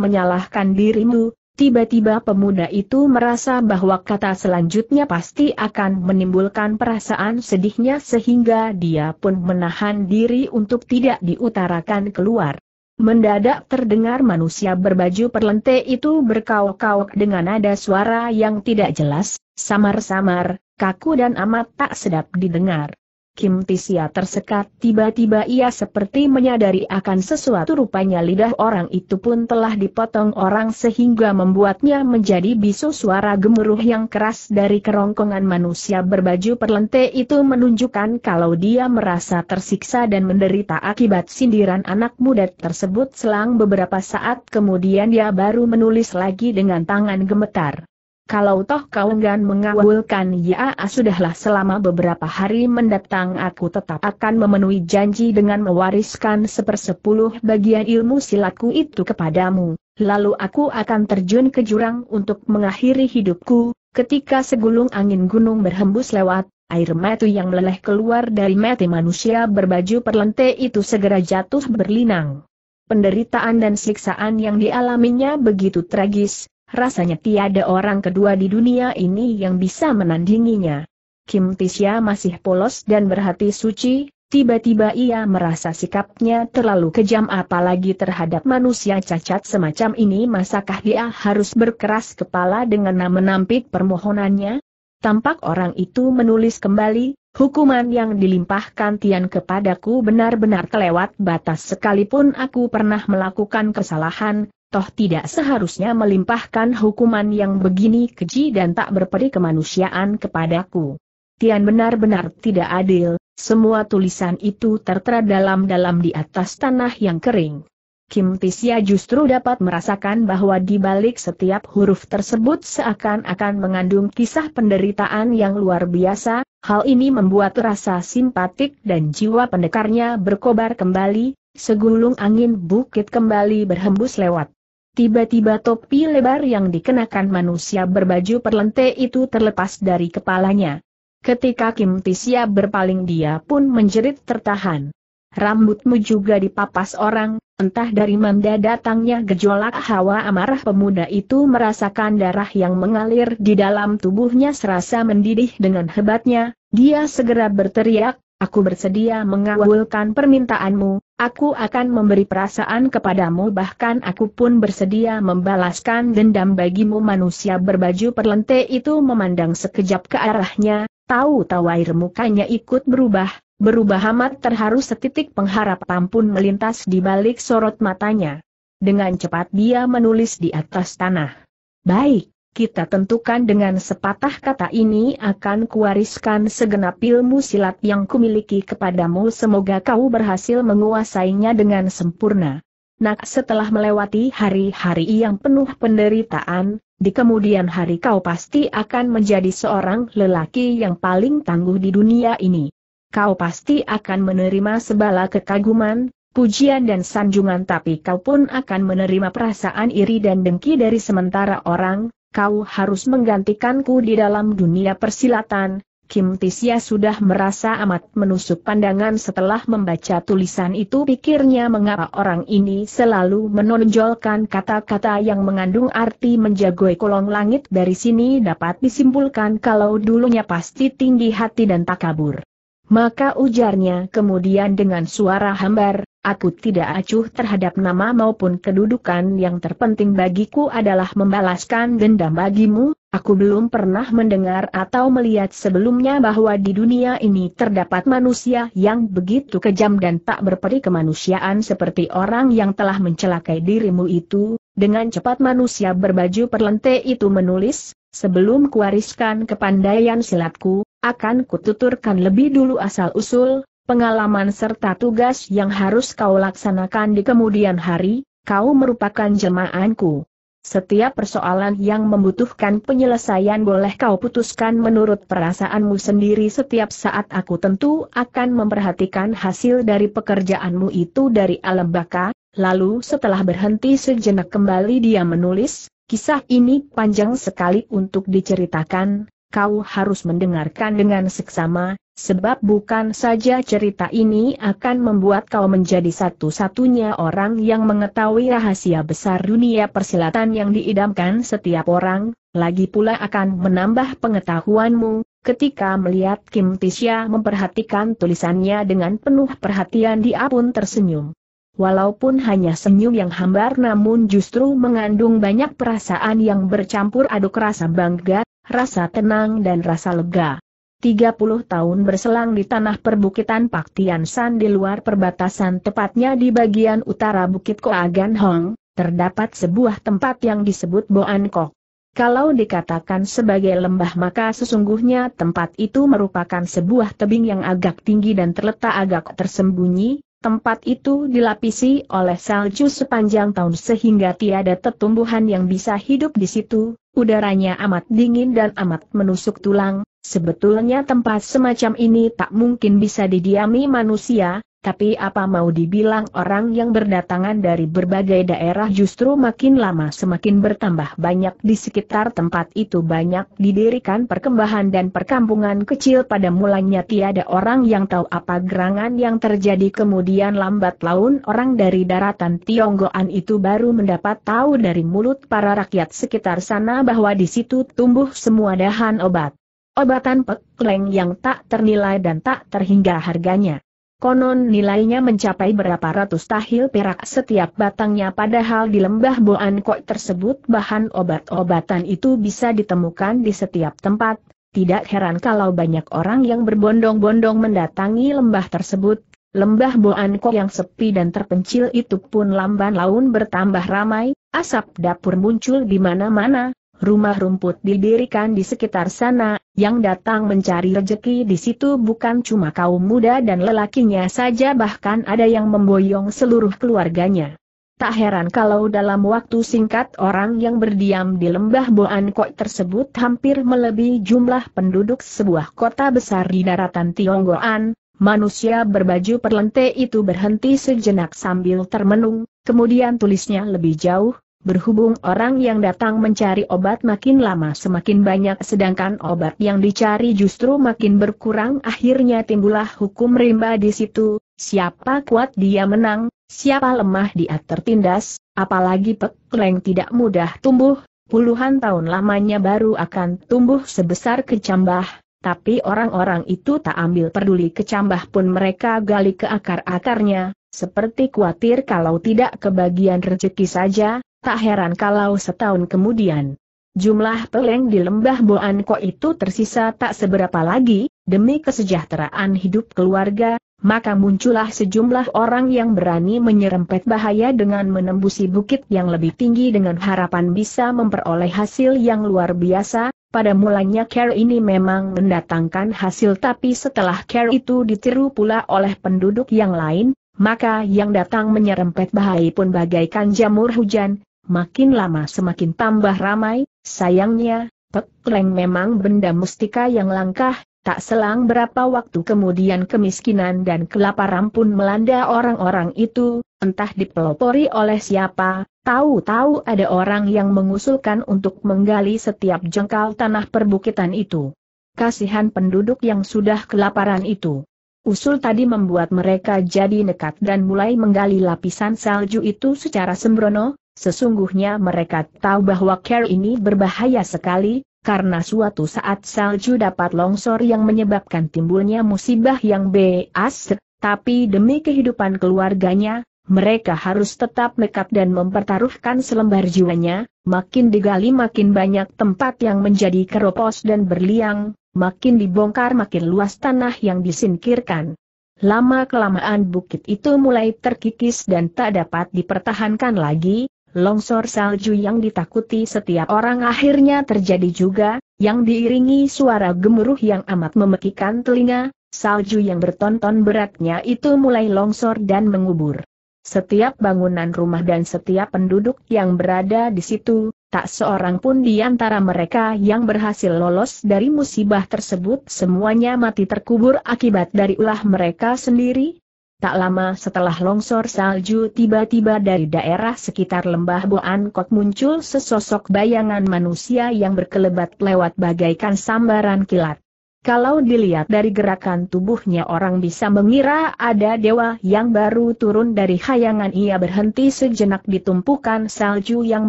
menyalahkan dirimu. Tiba-tiba pemuda itu merasa bahwa kata selanjutnya pasti akan menimbulkan perasaan sedihnya sehingga dia pun menahan diri untuk tidak diutarakan keluar. Mendadak terdengar manusia berbaju perlente itu berkauk-kauk dengan nada suara yang tidak jelas, samar-samar, kaku dan amat tak sedap didengar. Kim Tisia tersekat tiba-tiba ia seperti menyadari akan sesuatu rupanya lidah orang itu pun telah dipotong orang sehingga membuatnya menjadi bisu suara gemuruh yang keras dari kerongkongan manusia berbaju perlente itu menunjukkan kalau dia merasa tersiksa dan menderita akibat sindiran anak muda tersebut selang beberapa saat kemudian dia baru menulis lagi dengan tangan gemetar kalau toh kau enggan mengawulkan, ya ah, sudahlah selama beberapa hari mendatang aku tetap akan memenuhi janji dengan mewariskan sepersepuluh bagian ilmu silatku itu kepadamu. Lalu aku akan terjun ke jurang untuk mengakhiri hidupku, ketika segulung angin gunung berhembus lewat, air mati yang meleleh keluar dari mati manusia berbaju perlente itu segera jatuh berlinang penderitaan dan siksaan yang dialaminya begitu tragis, Rasanya tiada orang kedua di dunia ini yang bisa menandinginya. Kim Tisya masih polos dan berhati suci, tiba-tiba ia merasa sikapnya terlalu kejam apalagi terhadap manusia cacat semacam ini masakah dia harus berkeras kepala dengan menampik permohonannya? Tampak orang itu menulis kembali, hukuman yang dilimpahkan Tian kepadaku benar-benar kelewat batas sekalipun aku pernah melakukan kesalahan, toh tidak seharusnya melimpahkan hukuman yang begini keji dan tak berperi kemanusiaan kepadaku. Tian benar-benar tidak adil, semua tulisan itu tertera dalam-dalam di atas tanah yang kering. Kim Tisya justru dapat merasakan bahwa di balik setiap huruf tersebut seakan-akan mengandung kisah penderitaan yang luar biasa, hal ini membuat rasa simpatik dan jiwa pendekarnya berkobar kembali, Segulung angin bukit kembali berhembus lewat. Tiba-tiba topi lebar yang dikenakan manusia berbaju perlente itu terlepas dari kepalanya. Ketika Kim Tisia berpaling dia pun menjerit tertahan. Rambutmu juga dipapas orang, entah dari mana datangnya gejolak hawa amarah pemuda itu merasakan darah yang mengalir di dalam tubuhnya serasa mendidih dengan hebatnya, dia segera berteriak, Aku bersedia mengabulkan permintaanmu, aku akan memberi perasaan kepadamu bahkan aku pun bersedia membalaskan dendam bagimu manusia berbaju perlente itu memandang sekejap ke arahnya, tahu-tahu air mukanya ikut berubah, berubah amat terharu setitik pengharap pun melintas di balik sorot matanya. Dengan cepat dia menulis di atas tanah. Baik, kita tentukan dengan sepatah kata ini akan kuwariskan segenap ilmu silat yang kumiliki kepadamu semoga kau berhasil menguasainya dengan sempurna. Nak setelah melewati hari-hari yang penuh penderitaan, di kemudian hari kau pasti akan menjadi seorang lelaki yang paling tangguh di dunia ini. Kau pasti akan menerima sebala kekaguman, pujian dan sanjungan tapi kau pun akan menerima perasaan iri dan dengki dari sementara orang, kau harus menggantikanku di dalam dunia persilatan. Kim Tisya sudah merasa amat menusuk pandangan setelah membaca tulisan itu pikirnya mengapa orang ini selalu menonjolkan kata-kata yang mengandung arti menjagoi kolong langit dari sini dapat disimpulkan kalau dulunya pasti tinggi hati dan takabur. Maka ujarnya kemudian dengan suara hambar, Aku tidak acuh terhadap nama maupun kedudukan yang terpenting bagiku adalah membalaskan dendam bagimu, aku belum pernah mendengar atau melihat sebelumnya bahwa di dunia ini terdapat manusia yang begitu kejam dan tak berperi kemanusiaan seperti orang yang telah mencelakai dirimu itu, dengan cepat manusia berbaju perlente itu menulis, sebelum kuwariskan kepandaian silatku, akan kututurkan lebih dulu asal-usul, pengalaman serta tugas yang harus kau laksanakan di kemudian hari, kau merupakan jemaanku. Setiap persoalan yang membutuhkan penyelesaian boleh kau putuskan menurut perasaanmu sendiri setiap saat aku tentu akan memperhatikan hasil dari pekerjaanmu itu dari alam baka, lalu setelah berhenti sejenak kembali dia menulis, kisah ini panjang sekali untuk diceritakan, kau harus mendengarkan dengan seksama, Sebab bukan saja cerita ini akan membuat kau menjadi satu-satunya orang yang mengetahui rahasia besar dunia persilatan yang diidamkan setiap orang, lagi pula akan menambah pengetahuanmu, ketika melihat Kim Tisha memperhatikan tulisannya dengan penuh perhatian dia pun tersenyum. Walaupun hanya senyum yang hambar namun justru mengandung banyak perasaan yang bercampur aduk rasa bangga, rasa tenang dan rasa lega. 30 tahun berselang di tanah perbukitan Pak San di luar perbatasan tepatnya di bagian utara Bukit Koagan Hong, terdapat sebuah tempat yang disebut Boan Kok. Kalau dikatakan sebagai lembah maka sesungguhnya tempat itu merupakan sebuah tebing yang agak tinggi dan terletak agak tersembunyi, tempat itu dilapisi oleh salju sepanjang tahun sehingga tiada tetumbuhan yang bisa hidup di situ, udaranya amat dingin dan amat menusuk tulang, sebetulnya tempat semacam ini tak mungkin bisa didiami manusia, tapi apa mau dibilang orang yang berdatangan dari berbagai daerah justru makin lama semakin bertambah banyak di sekitar tempat itu banyak didirikan perkembahan dan perkampungan kecil pada mulanya tiada orang yang tahu apa gerangan yang terjadi kemudian lambat laun orang dari daratan Tionggoan itu baru mendapat tahu dari mulut para rakyat sekitar sana bahwa di situ tumbuh semua dahan obat. Obatan pekleng yang tak ternilai dan tak terhingga harganya. Konon nilainya mencapai berapa ratus tahil perak setiap batangnya padahal di lembah Boan Kok tersebut bahan obat-obatan itu bisa ditemukan di setiap tempat. Tidak heran kalau banyak orang yang berbondong-bondong mendatangi lembah tersebut. Lembah Boan Kok yang sepi dan terpencil itu pun lamban laun bertambah ramai, asap dapur muncul di mana-mana, Rumah rumput didirikan di sekitar sana, yang datang mencari rejeki di situ bukan cuma kaum muda dan lelakinya saja bahkan ada yang memboyong seluruh keluarganya. Tak heran kalau dalam waktu singkat orang yang berdiam di lembah Boan Koi tersebut hampir melebihi jumlah penduduk sebuah kota besar di daratan Tionggoan, manusia berbaju perlente itu berhenti sejenak sambil termenung, kemudian tulisnya lebih jauh, Berhubung orang yang datang mencari obat makin lama semakin banyak sedangkan obat yang dicari justru makin berkurang akhirnya timbullah hukum rimba di situ, siapa kuat dia menang, siapa lemah dia tertindas, apalagi pekleng tidak mudah tumbuh, puluhan tahun lamanya baru akan tumbuh sebesar kecambah, tapi orang-orang itu tak ambil peduli kecambah pun mereka gali ke akar-akarnya, seperti khawatir kalau tidak kebagian rezeki saja, Tak heran kalau setahun kemudian, jumlah peleng di lembah Boanko itu tersisa tak seberapa lagi, demi kesejahteraan hidup keluarga, maka muncullah sejumlah orang yang berani menyerempet bahaya dengan menembusi bukit yang lebih tinggi dengan harapan bisa memperoleh hasil yang luar biasa, pada mulanya care ini memang mendatangkan hasil tapi setelah care itu ditiru pula oleh penduduk yang lain, maka yang datang menyerempet bahaya pun bagaikan jamur hujan, makin lama semakin tambah ramai, sayangnya, Pek memang benda mustika yang langkah, tak selang berapa waktu kemudian kemiskinan dan kelaparan pun melanda orang-orang itu, entah dipelopori oleh siapa, tahu-tahu ada orang yang mengusulkan untuk menggali setiap jengkal tanah perbukitan itu. Kasihan penduduk yang sudah kelaparan itu. Usul tadi membuat mereka jadi nekat dan mulai menggali lapisan salju itu secara sembrono, Sesungguhnya mereka tahu bahwa care ini berbahaya sekali, karena suatu saat salju dapat longsor yang menyebabkan timbulnya musibah yang beas, tapi demi kehidupan keluarganya, mereka harus tetap nekat dan mempertaruhkan selembar jiwanya, makin digali makin banyak tempat yang menjadi keropos dan berliang, makin dibongkar makin luas tanah yang disingkirkan. Lama-kelamaan bukit itu mulai terkikis dan tak dapat dipertahankan lagi, Longsor salju yang ditakuti setiap orang akhirnya terjadi juga, yang diiringi suara gemuruh yang amat memekikan telinga, salju yang bertonton beratnya itu mulai longsor dan mengubur. Setiap bangunan rumah dan setiap penduduk yang berada di situ, tak seorang pun di antara mereka yang berhasil lolos dari musibah tersebut semuanya mati terkubur akibat dari ulah mereka sendiri, Tak lama setelah longsor salju tiba-tiba dari daerah sekitar lembah Boankok muncul sesosok bayangan manusia yang berkelebat lewat bagaikan sambaran kilat. Kalau dilihat dari gerakan tubuhnya orang bisa mengira ada dewa yang baru turun dari hayangan ia berhenti sejenak ditumpukan salju yang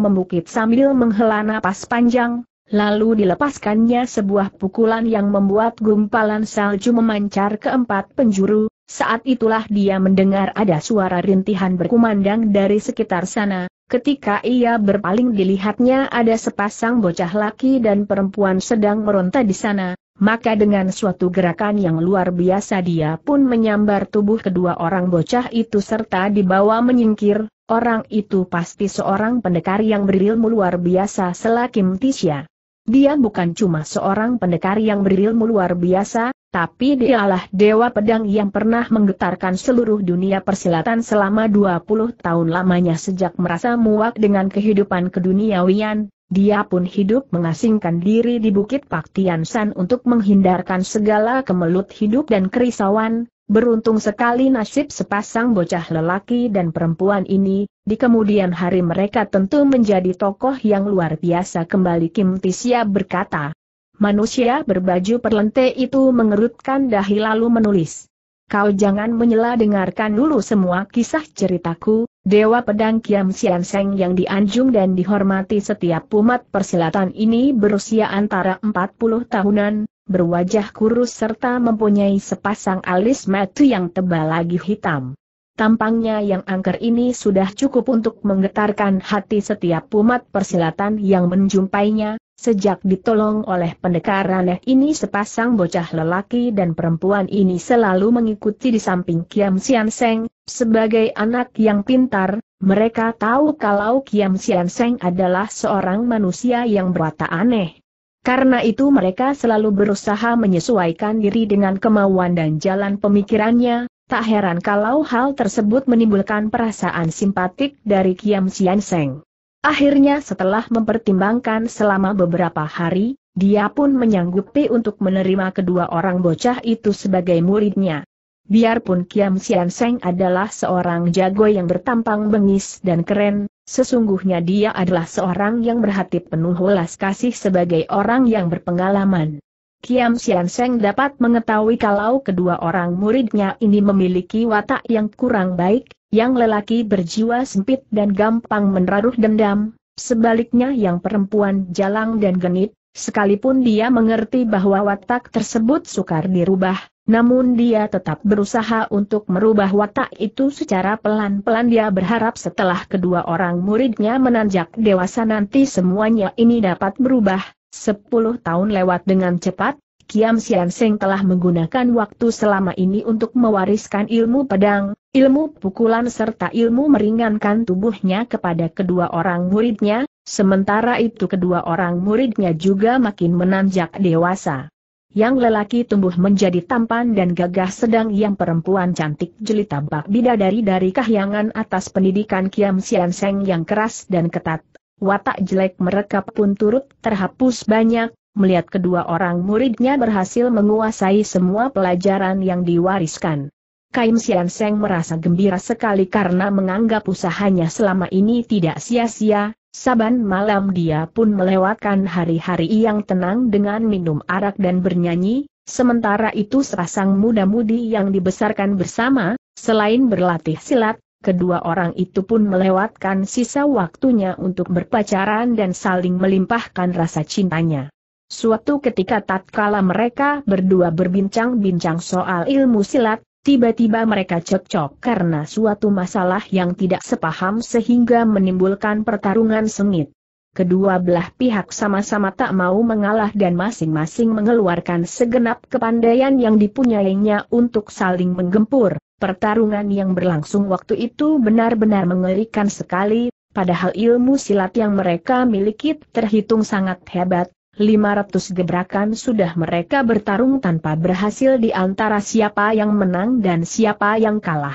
membukit sambil menghela napas panjang, lalu dilepaskannya sebuah pukulan yang membuat gumpalan salju memancar ke empat penjuru, saat itulah dia mendengar ada suara rintihan berkumandang dari sekitar sana, ketika ia berpaling dilihatnya ada sepasang bocah laki dan perempuan sedang meronta di sana, maka dengan suatu gerakan yang luar biasa dia pun menyambar tubuh kedua orang bocah itu serta dibawa menyingkir, orang itu pasti seorang pendekar yang berilmu luar biasa selakim Tisya. Dia bukan cuma seorang pendekar yang berilmu luar biasa, tapi dialah dewa pedang yang pernah menggetarkan seluruh dunia persilatan selama 20 tahun lamanya sejak merasa muak dengan kehidupan keduniawian, dia pun hidup mengasingkan diri di Bukit Tian San untuk menghindarkan segala kemelut hidup dan kerisauan, beruntung sekali nasib sepasang bocah lelaki dan perempuan ini, di kemudian hari mereka tentu menjadi tokoh yang luar biasa kembali Kim Tisya berkata. Manusia berbaju perlente itu mengerutkan dahi lalu menulis. Kau jangan menyela dengarkan dulu semua kisah ceritaku, Dewa Pedang Kiam Sian Seng yang dianjung dan dihormati setiap umat persilatan ini berusia antara 40 tahunan, berwajah kurus serta mempunyai sepasang alis mata yang tebal lagi hitam. Tampangnya yang angker ini sudah cukup untuk menggetarkan hati setiap umat persilatan yang menjumpainya, sejak ditolong oleh pendekar aneh ini sepasang bocah lelaki dan perempuan ini selalu mengikuti di samping Kiam Sian Seng, sebagai anak yang pintar, mereka tahu kalau Kiam Sian Seng adalah seorang manusia yang berwatak aneh. Karena itu mereka selalu berusaha menyesuaikan diri dengan kemauan dan jalan pemikirannya, Tak heran kalau hal tersebut menimbulkan perasaan simpatik dari Kiam Sian Seng. Akhirnya setelah mempertimbangkan selama beberapa hari, dia pun menyanggupi untuk menerima kedua orang bocah itu sebagai muridnya. Biarpun Kiam Sian Seng adalah seorang jago yang bertampang bengis dan keren, sesungguhnya dia adalah seorang yang berhati penuh welas kasih sebagai orang yang berpengalaman. Kiam Sian Seng dapat mengetahui kalau kedua orang muridnya ini memiliki watak yang kurang baik, yang lelaki berjiwa sempit dan gampang menaruh dendam, sebaliknya yang perempuan jalang dan genit, sekalipun dia mengerti bahwa watak tersebut sukar dirubah, namun dia tetap berusaha untuk merubah watak itu secara pelan-pelan dia berharap setelah kedua orang muridnya menanjak dewasa nanti semuanya ini dapat berubah, Sepuluh tahun lewat dengan cepat, Kiam Sian Seng telah menggunakan waktu selama ini untuk mewariskan ilmu pedang, ilmu pukulan serta ilmu meringankan tubuhnya kepada kedua orang muridnya, sementara itu kedua orang muridnya juga makin menanjak dewasa. Yang lelaki tumbuh menjadi tampan dan gagah sedang yang perempuan cantik jelita bak bidadari dari kahyangan atas pendidikan Kiam Sian Seng yang keras dan ketat watak jelek mereka pun turut terhapus banyak, melihat kedua orang muridnya berhasil menguasai semua pelajaran yang diwariskan. Kaim Sian Seng merasa gembira sekali karena menganggap usahanya selama ini tidak sia-sia, saban malam dia pun melewatkan hari-hari yang tenang dengan minum arak dan bernyanyi, sementara itu serasang muda-mudi yang dibesarkan bersama, selain berlatih silat, Kedua orang itu pun melewatkan sisa waktunya untuk berpacaran dan saling melimpahkan rasa cintanya. Suatu ketika tatkala mereka berdua berbincang-bincang soal ilmu silat, tiba-tiba mereka cekcok karena suatu masalah yang tidak sepaham sehingga menimbulkan pertarungan sengit. Kedua belah pihak sama-sama tak mau mengalah dan masing-masing mengeluarkan segenap kepandaian yang dipunyainya untuk saling menggempur. Pertarungan yang berlangsung waktu itu benar-benar mengerikan sekali, padahal ilmu silat yang mereka miliki terhitung sangat hebat, 500 gebrakan sudah mereka bertarung tanpa berhasil di antara siapa yang menang dan siapa yang kalah.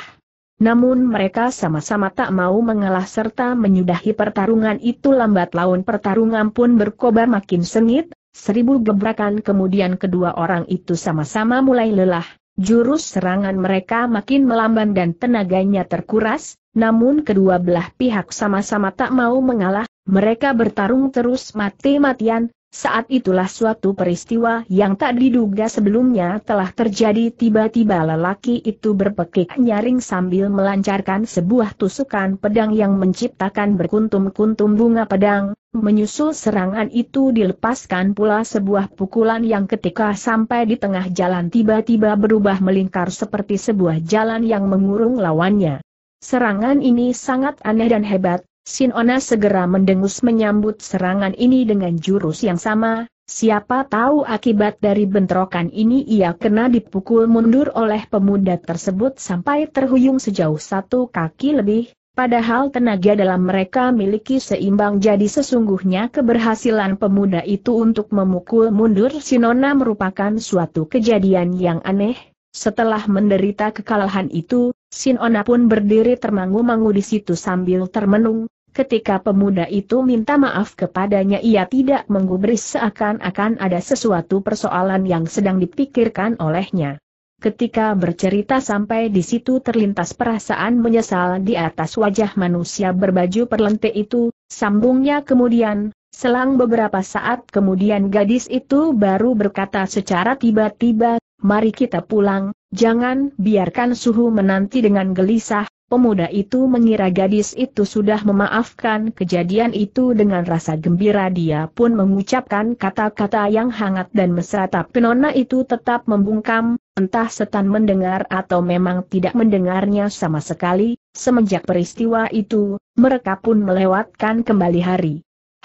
Namun mereka sama-sama tak mau mengalah serta menyudahi pertarungan itu lambat laun pertarungan pun berkobar makin sengit, seribu gebrakan kemudian kedua orang itu sama-sama mulai lelah, Jurus serangan mereka makin melamban dan tenaganya terkuras, namun kedua belah pihak sama-sama tak mau mengalah, mereka bertarung terus mati-matian, saat itulah suatu peristiwa yang tak diduga sebelumnya telah terjadi tiba-tiba lelaki itu berpekik nyaring sambil melancarkan sebuah tusukan pedang yang menciptakan berkuntum-kuntum bunga pedang, menyusul serangan itu dilepaskan pula sebuah pukulan yang ketika sampai di tengah jalan tiba-tiba berubah melingkar seperti sebuah jalan yang mengurung lawannya. Serangan ini sangat aneh dan hebat, Sinona segera mendengus menyambut serangan ini dengan jurus yang sama, siapa tahu akibat dari bentrokan ini ia kena dipukul mundur oleh pemuda tersebut sampai terhuyung sejauh satu kaki lebih, padahal tenaga dalam mereka miliki seimbang jadi sesungguhnya keberhasilan pemuda itu untuk memukul mundur Sinona merupakan suatu kejadian yang aneh, setelah menderita kekalahan itu, Sinona pun berdiri termangu-mangu di situ sambil termenung, Ketika pemuda itu minta maaf kepadanya ia tidak menggubris seakan-akan ada sesuatu persoalan yang sedang dipikirkan olehnya. Ketika bercerita sampai di situ terlintas perasaan menyesal di atas wajah manusia berbaju perlente itu, sambungnya kemudian, selang beberapa saat kemudian gadis itu baru berkata secara tiba-tiba, mari kita pulang, jangan biarkan suhu menanti dengan gelisah, Pemuda itu mengira gadis itu sudah memaafkan kejadian itu dengan rasa gembira dia pun mengucapkan kata-kata yang hangat dan mesra tapi nona itu tetap membungkam, entah setan mendengar atau memang tidak mendengarnya sama sekali, semenjak peristiwa itu, mereka pun melewatkan kembali hari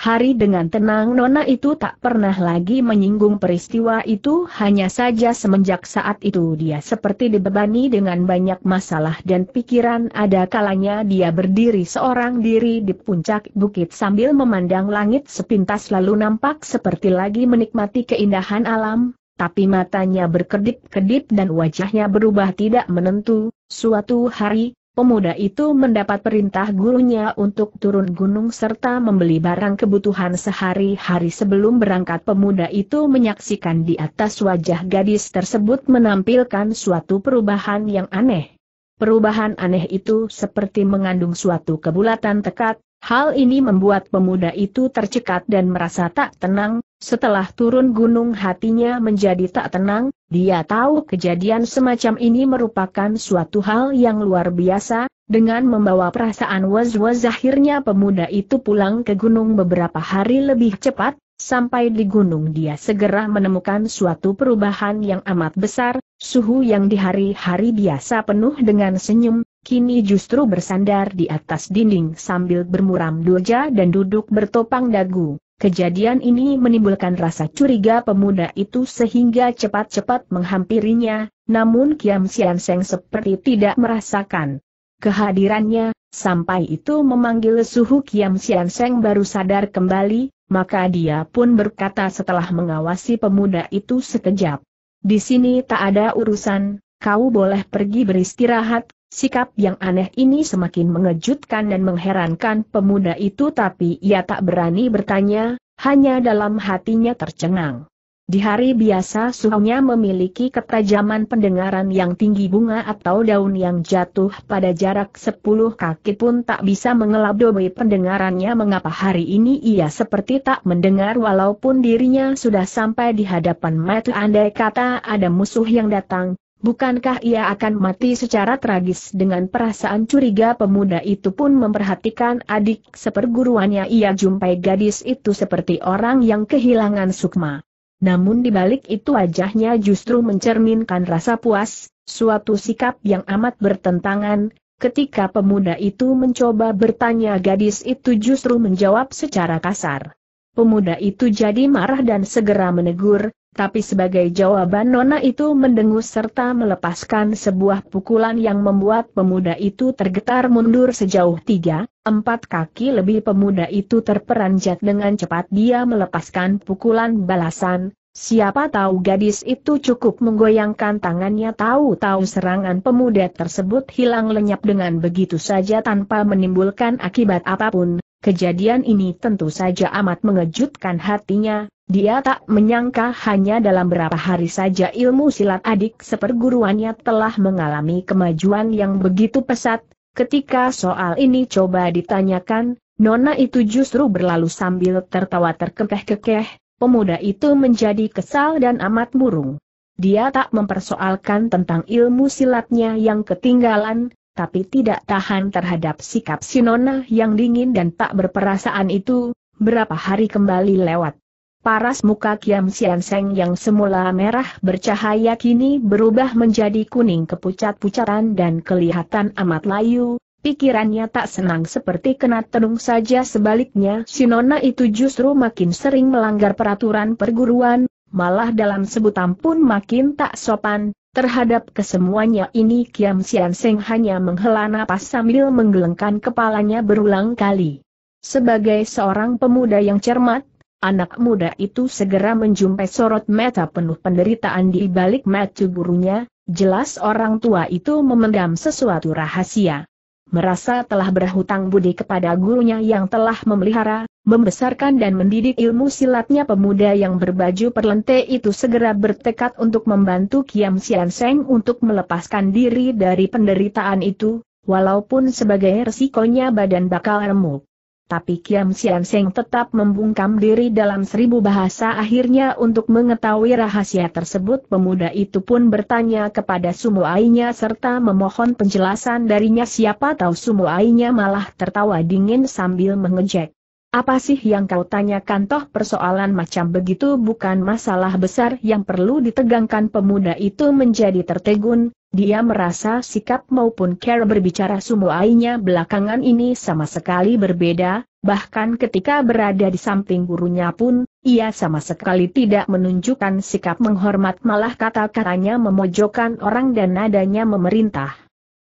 hari dengan tenang Nona itu tak pernah lagi menyinggung peristiwa itu hanya saja semenjak saat itu dia seperti dibebani dengan banyak masalah dan pikiran ada kalanya dia berdiri seorang diri di puncak bukit sambil memandang langit sepintas lalu nampak seperti lagi menikmati keindahan alam, tapi matanya berkedip-kedip dan wajahnya berubah tidak menentu, suatu hari, Pemuda itu mendapat perintah gurunya untuk turun gunung serta membeli barang kebutuhan sehari-hari sebelum berangkat pemuda itu menyaksikan di atas wajah gadis tersebut menampilkan suatu perubahan yang aneh. Perubahan aneh itu seperti mengandung suatu kebulatan tekad, Hal ini membuat pemuda itu tercekat dan merasa tak tenang, setelah turun gunung hatinya menjadi tak tenang, dia tahu kejadian semacam ini merupakan suatu hal yang luar biasa, dengan membawa perasaan was-was akhirnya pemuda itu pulang ke gunung beberapa hari lebih cepat, sampai di gunung dia segera menemukan suatu perubahan yang amat besar, suhu yang di hari-hari biasa penuh dengan senyum, kini justru bersandar di atas dinding sambil bermuram doja dan duduk bertopang dagu. Kejadian ini menimbulkan rasa curiga pemuda itu sehingga cepat-cepat menghampirinya, namun Kiam Sian Seng seperti tidak merasakan kehadirannya, sampai itu memanggil suhu Kiam Sian Seng baru sadar kembali, maka dia pun berkata setelah mengawasi pemuda itu sekejap. Di sini tak ada urusan, kau boleh pergi beristirahat, Sikap yang aneh ini semakin mengejutkan dan mengherankan pemuda itu tapi ia tak berani bertanya, hanya dalam hatinya tercengang. Di hari biasa suhunya memiliki ketajaman pendengaran yang tinggi bunga atau daun yang jatuh pada jarak 10 kaki pun tak bisa mengelabui pendengarannya mengapa hari ini ia seperti tak mendengar walaupun dirinya sudah sampai di hadapan mata andai kata ada musuh yang datang, Bukankah ia akan mati secara tragis dengan perasaan curiga pemuda itu pun memperhatikan adik seperguruannya ia jumpai gadis itu seperti orang yang kehilangan sukma. Namun dibalik itu wajahnya justru mencerminkan rasa puas, suatu sikap yang amat bertentangan, ketika pemuda itu mencoba bertanya gadis itu justru menjawab secara kasar. Pemuda itu jadi marah dan segera menegur, tapi sebagai jawaban Nona itu mendengus serta melepaskan sebuah pukulan yang membuat pemuda itu tergetar mundur sejauh tiga, empat kaki lebih pemuda itu terperanjat dengan cepat dia melepaskan pukulan balasan, siapa tahu gadis itu cukup menggoyangkan tangannya tahu-tahu serangan pemuda tersebut hilang lenyap dengan begitu saja tanpa menimbulkan akibat apapun, Kejadian ini tentu saja amat mengejutkan hatinya, dia tak menyangka hanya dalam berapa hari saja ilmu silat adik seperguruannya telah mengalami kemajuan yang begitu pesat, ketika soal ini coba ditanyakan, Nona itu justru berlalu sambil tertawa terkekeh-kekeh, pemuda itu menjadi kesal dan amat murung. Dia tak mempersoalkan tentang ilmu silatnya yang ketinggalan, tapi tidak tahan terhadap sikap Sinona yang dingin dan tak berperasaan itu, berapa hari kembali lewat. Paras muka Kiam Sian yang semula merah bercahaya kini berubah menjadi kuning kepucat-pucatan dan kelihatan amat layu, pikirannya tak senang seperti kena tenung saja sebaliknya Sinona itu justru makin sering melanggar peraturan perguruan, malah dalam sebutan pun makin tak sopan, Terhadap kesemuanya ini Kiam Sian Seng hanya menghela napas sambil menggelengkan kepalanya berulang kali. Sebagai seorang pemuda yang cermat, anak muda itu segera menjumpai sorot mata penuh penderitaan di balik mata burunya. jelas orang tua itu memendam sesuatu rahasia merasa telah berhutang budi kepada gurunya yang telah memelihara, membesarkan dan mendidik ilmu silatnya pemuda yang berbaju perlente itu segera bertekad untuk membantu Kiam Sian Seng untuk melepaskan diri dari penderitaan itu, walaupun sebagai resikonya badan bakal remuk tapi Kiam Sian Seng tetap membungkam diri dalam seribu bahasa akhirnya untuk mengetahui rahasia tersebut pemuda itu pun bertanya kepada Sumuainya serta memohon penjelasan darinya siapa tahu Sumuainya malah tertawa dingin sambil mengejek. Apa sih yang kau tanyakan toh persoalan macam begitu bukan masalah besar yang perlu ditegangkan pemuda itu menjadi tertegun, dia merasa sikap maupun care berbicara sumuainya belakangan ini sama sekali berbeda, bahkan ketika berada di samping gurunya pun, ia sama sekali tidak menunjukkan sikap menghormat malah kata-katanya memojokkan orang dan nadanya memerintah.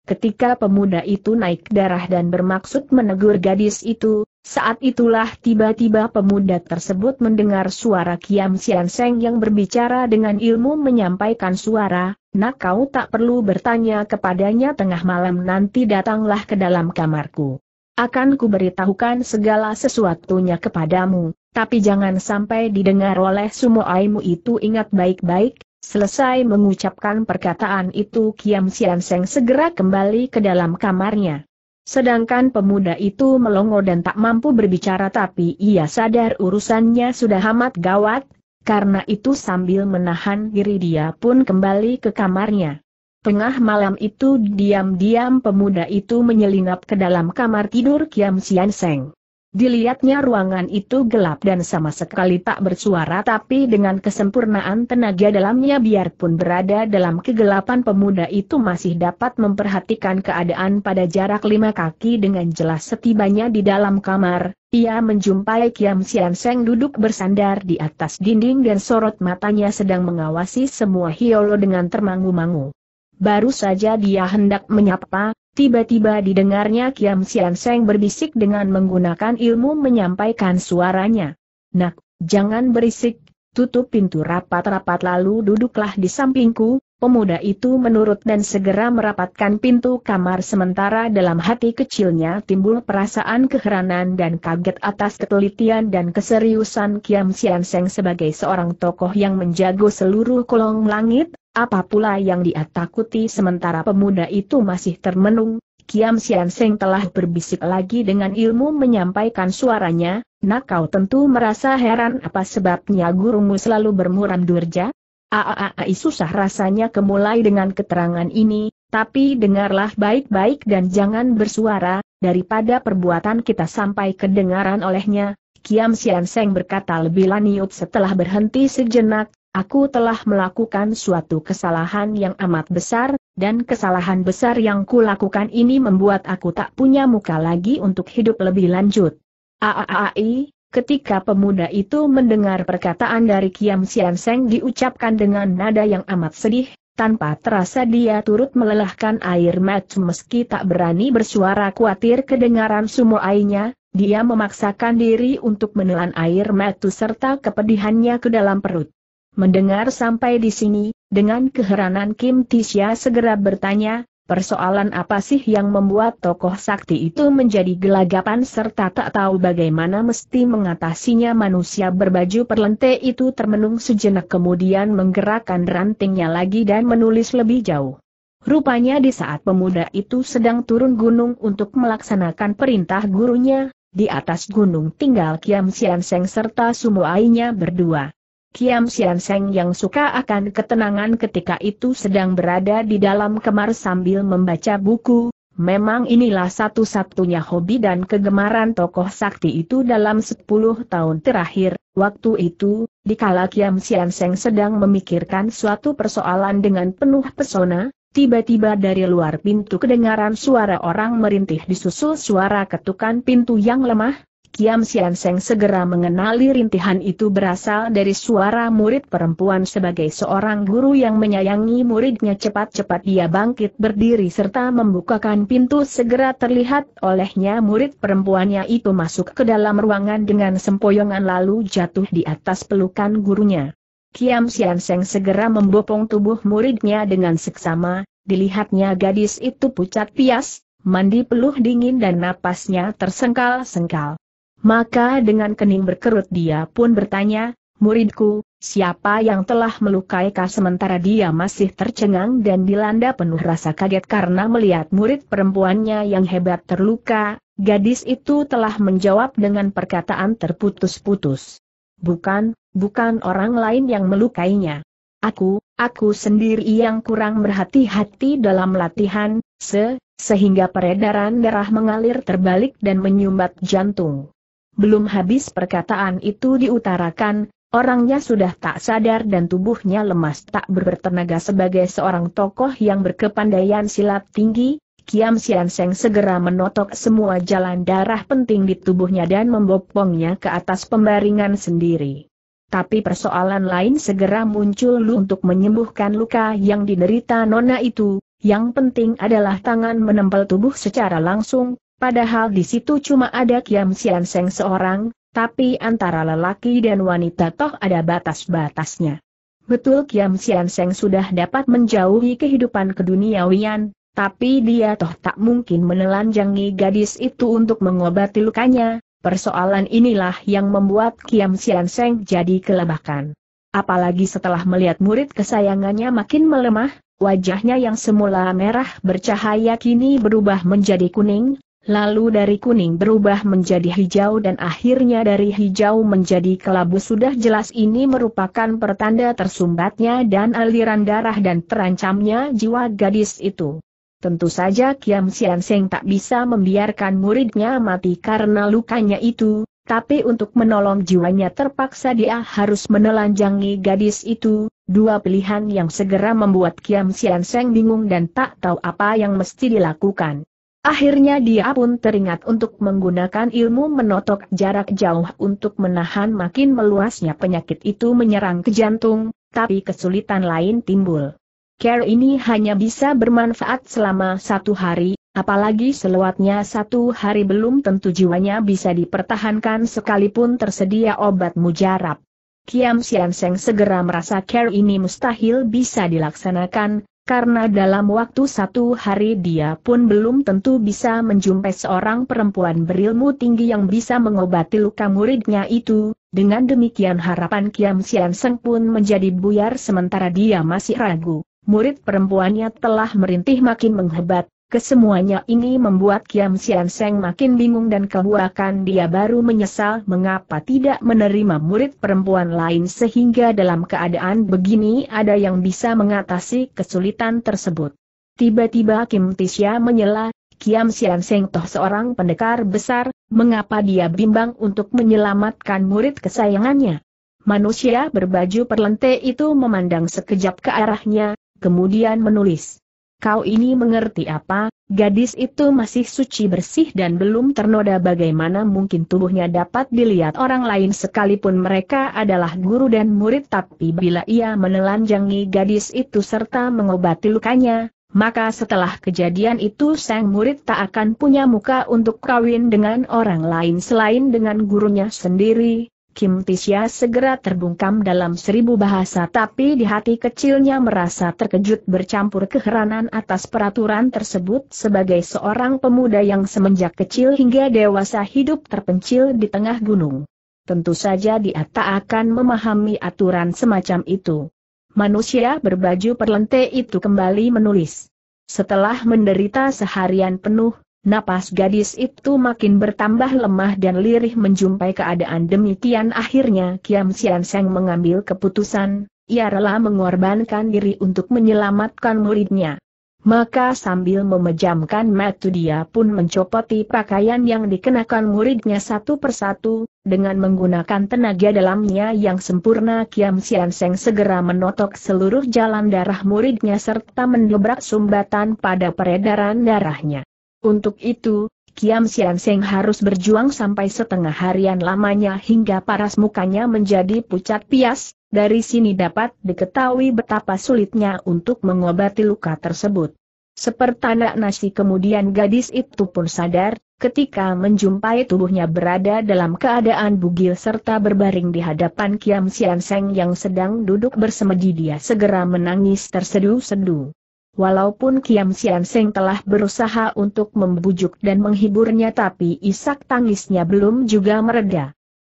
Ketika pemuda itu naik darah dan bermaksud menegur gadis itu, saat itulah tiba-tiba pemuda tersebut mendengar suara Kiam Sian Seng yang berbicara dengan ilmu menyampaikan suara, nak kau tak perlu bertanya kepadanya tengah malam nanti datanglah ke dalam kamarku. Akan kuberitahukan segala sesuatunya kepadamu, tapi jangan sampai didengar oleh aimu itu ingat baik-baik, Selesai mengucapkan perkataan itu Kiam Sian Seng segera kembali ke dalam kamarnya. Sedangkan pemuda itu melongo dan tak mampu berbicara tapi ia sadar urusannya sudah amat gawat, karena itu sambil menahan diri dia pun kembali ke kamarnya. Tengah malam itu diam-diam pemuda itu menyelinap ke dalam kamar tidur Kiam Sian Seng. Dilihatnya ruangan itu gelap dan sama sekali tak bersuara tapi dengan kesempurnaan tenaga dalamnya biarpun berada dalam kegelapan pemuda itu masih dapat memperhatikan keadaan pada jarak lima kaki dengan jelas setibanya di dalam kamar, ia menjumpai Kiam Sian Seng duduk bersandar di atas dinding dan sorot matanya sedang mengawasi semua hiolo dengan termangu-mangu. Baru saja dia hendak menyapa, Tiba-tiba didengarnya Kiam Sian Seng berbisik dengan menggunakan ilmu menyampaikan suaranya. Nak, jangan berisik, tutup pintu rapat-rapat lalu duduklah di sampingku, Pemuda itu menurut dan segera merapatkan pintu kamar sementara dalam hati kecilnya timbul perasaan keheranan dan kaget atas ketelitian dan keseriusan Kiam Sian Seng sebagai seorang tokoh yang menjago seluruh kolong langit, apa pula yang dia takuti sementara pemuda itu masih termenung, Kiam Sian Seng telah berbisik lagi dengan ilmu menyampaikan suaranya, nak kau tentu merasa heran apa sebabnya gurumu selalu bermuram durja? Aaai ah, ah, ah, susah rasanya kemulai dengan keterangan ini, tapi dengarlah baik-baik dan jangan bersuara, daripada perbuatan kita sampai kedengaran olehnya, Kiam Sian Seng berkata lebih laniut setelah berhenti sejenak, aku telah melakukan suatu kesalahan yang amat besar, dan kesalahan besar yang kulakukan ini membuat aku tak punya muka lagi untuk hidup lebih lanjut. Aaai, ketika pemuda itu mendengar perkataan dari Kiam Sian Seng diucapkan dengan nada yang amat sedih, tanpa terasa dia turut melelahkan air mata meski tak berani bersuara khawatir kedengaran semua airnya, dia memaksakan diri untuk menelan air mata serta kepedihannya ke dalam perut. Mendengar sampai di sini, dengan keheranan Kim Tisya segera bertanya, persoalan apa sih yang membuat tokoh sakti itu menjadi gelagapan serta tak tahu bagaimana mesti mengatasinya manusia berbaju perlente itu termenung sejenak kemudian menggerakkan rantingnya lagi dan menulis lebih jauh. Rupanya di saat pemuda itu sedang turun gunung untuk melaksanakan perintah gurunya, di atas gunung tinggal Kiam Sian Seng serta Sumo Ainya berdua. Kiam Sian Seng yang suka akan ketenangan ketika itu sedang berada di dalam kamar sambil membaca buku, memang inilah satu-satunya hobi dan kegemaran tokoh sakti itu dalam 10 tahun terakhir. Waktu itu, dikala Kiam Sian Seng sedang memikirkan suatu persoalan dengan penuh pesona, tiba-tiba dari luar pintu kedengaran suara orang merintih disusul suara ketukan pintu yang lemah, Kiam Sian Seng segera mengenali rintihan itu berasal dari suara murid perempuan sebagai seorang guru yang menyayangi muridnya cepat-cepat dia bangkit berdiri serta membukakan pintu segera terlihat olehnya murid perempuannya itu masuk ke dalam ruangan dengan sempoyongan lalu jatuh di atas pelukan gurunya. Kiam Sian Seng segera membopong tubuh muridnya dengan seksama, dilihatnya gadis itu pucat pias, mandi peluh dingin dan napasnya tersengkal-sengkal. Maka dengan kening berkerut dia pun bertanya, Muridku, siapa yang telah melukai kau sementara dia masih tercengang dan dilanda penuh rasa kaget karena melihat murid perempuannya yang hebat terluka, gadis itu telah menjawab dengan perkataan terputus-putus. Bukan, bukan orang lain yang melukainya. Aku, aku sendiri yang kurang berhati-hati dalam latihan, se, sehingga peredaran darah mengalir terbalik dan menyumbat jantung. Belum habis perkataan itu diutarakan, orangnya sudah tak sadar dan tubuhnya lemas tak bertenaga sebagai seorang tokoh yang berkepandaian silat tinggi, Kiam Sian Seng segera menotok semua jalan darah penting di tubuhnya dan membopongnya ke atas pembaringan sendiri. Tapi persoalan lain segera muncul untuk menyembuhkan luka yang diderita Nona itu, yang penting adalah tangan menempel tubuh secara langsung, Padahal di situ cuma ada Kiam Sian Seng seorang, tapi antara lelaki dan wanita toh ada batas-batasnya. Betul Kiam Sian Seng sudah dapat menjauhi kehidupan keduniawian, tapi dia toh tak mungkin menelanjangi gadis itu untuk mengobati lukanya, persoalan inilah yang membuat Kiam Sian Seng jadi kelebakan. Apalagi setelah melihat murid kesayangannya makin melemah, wajahnya yang semula merah bercahaya kini berubah menjadi kuning, lalu dari kuning berubah menjadi hijau dan akhirnya dari hijau menjadi kelabu sudah jelas ini merupakan pertanda tersumbatnya dan aliran darah dan terancamnya jiwa gadis itu. Tentu saja Kiam Sian Seng tak bisa membiarkan muridnya mati karena lukanya itu, tapi untuk menolong jiwanya terpaksa dia harus menelanjangi gadis itu, dua pilihan yang segera membuat Kiam Sian Seng bingung dan tak tahu apa yang mesti dilakukan. Akhirnya dia pun teringat untuk menggunakan ilmu menotok jarak jauh untuk menahan makin meluasnya penyakit itu menyerang ke jantung, tapi kesulitan lain timbul. Care ini hanya bisa bermanfaat selama satu hari, apalagi selewatnya satu hari belum tentu jiwanya bisa dipertahankan sekalipun tersedia obat mujarab. Kiam Sian Seng segera merasa care ini mustahil bisa dilaksanakan, karena dalam waktu satu hari dia pun belum tentu bisa menjumpai seorang perempuan berilmu tinggi yang bisa mengobati luka muridnya itu, dengan demikian harapan Kiam Sian Seng pun menjadi buyar sementara dia masih ragu. Murid perempuannya telah merintih makin menghebat, Kesemuanya ini membuat Kiam Sian Seng makin bingung dan kehuakan dia baru menyesal mengapa tidak menerima murid perempuan lain sehingga dalam keadaan begini ada yang bisa mengatasi kesulitan tersebut. Tiba-tiba Kim Tisya menyela, Kiam Sian Seng toh seorang pendekar besar, mengapa dia bimbang untuk menyelamatkan murid kesayangannya? Manusia berbaju perlente itu memandang sekejap ke arahnya, kemudian menulis kau ini mengerti apa, gadis itu masih suci bersih dan belum ternoda bagaimana mungkin tubuhnya dapat dilihat orang lain sekalipun mereka adalah guru dan murid tapi bila ia menelanjangi gadis itu serta mengobati lukanya, maka setelah kejadian itu sang murid tak akan punya muka untuk kawin dengan orang lain selain dengan gurunya sendiri, Kim Tisya segera terbungkam dalam seribu bahasa tapi di hati kecilnya merasa terkejut bercampur keheranan atas peraturan tersebut sebagai seorang pemuda yang semenjak kecil hingga dewasa hidup terpencil di tengah gunung. Tentu saja dia tak akan memahami aturan semacam itu. Manusia berbaju perlente itu kembali menulis. Setelah menderita seharian penuh, Napas gadis itu makin bertambah lemah dan lirih menjumpai keadaan demikian akhirnya Kiam Sian Seng mengambil keputusan, ia rela mengorbankan diri untuk menyelamatkan muridnya. Maka sambil memejamkan mata dia pun mencopoti pakaian yang dikenakan muridnya satu persatu, dengan menggunakan tenaga dalamnya yang sempurna Kiam Sian Seng segera menotok seluruh jalan darah muridnya serta mendobrak sumbatan pada peredaran darahnya. Untuk itu, Kiam Sian Seng harus berjuang sampai setengah harian lamanya hingga paras mukanya menjadi pucat pias, dari sini dapat diketahui betapa sulitnya untuk mengobati luka tersebut. Sepertanak nasi kemudian gadis itu pun sadar, ketika menjumpai tubuhnya berada dalam keadaan bugil serta berbaring di hadapan Kiam Sian Seng yang sedang duduk bersemedi dia segera menangis terseduh-seduh. Walaupun Kiam Sian Seng telah berusaha untuk membujuk dan menghiburnya tapi isak tangisnya belum juga mereda.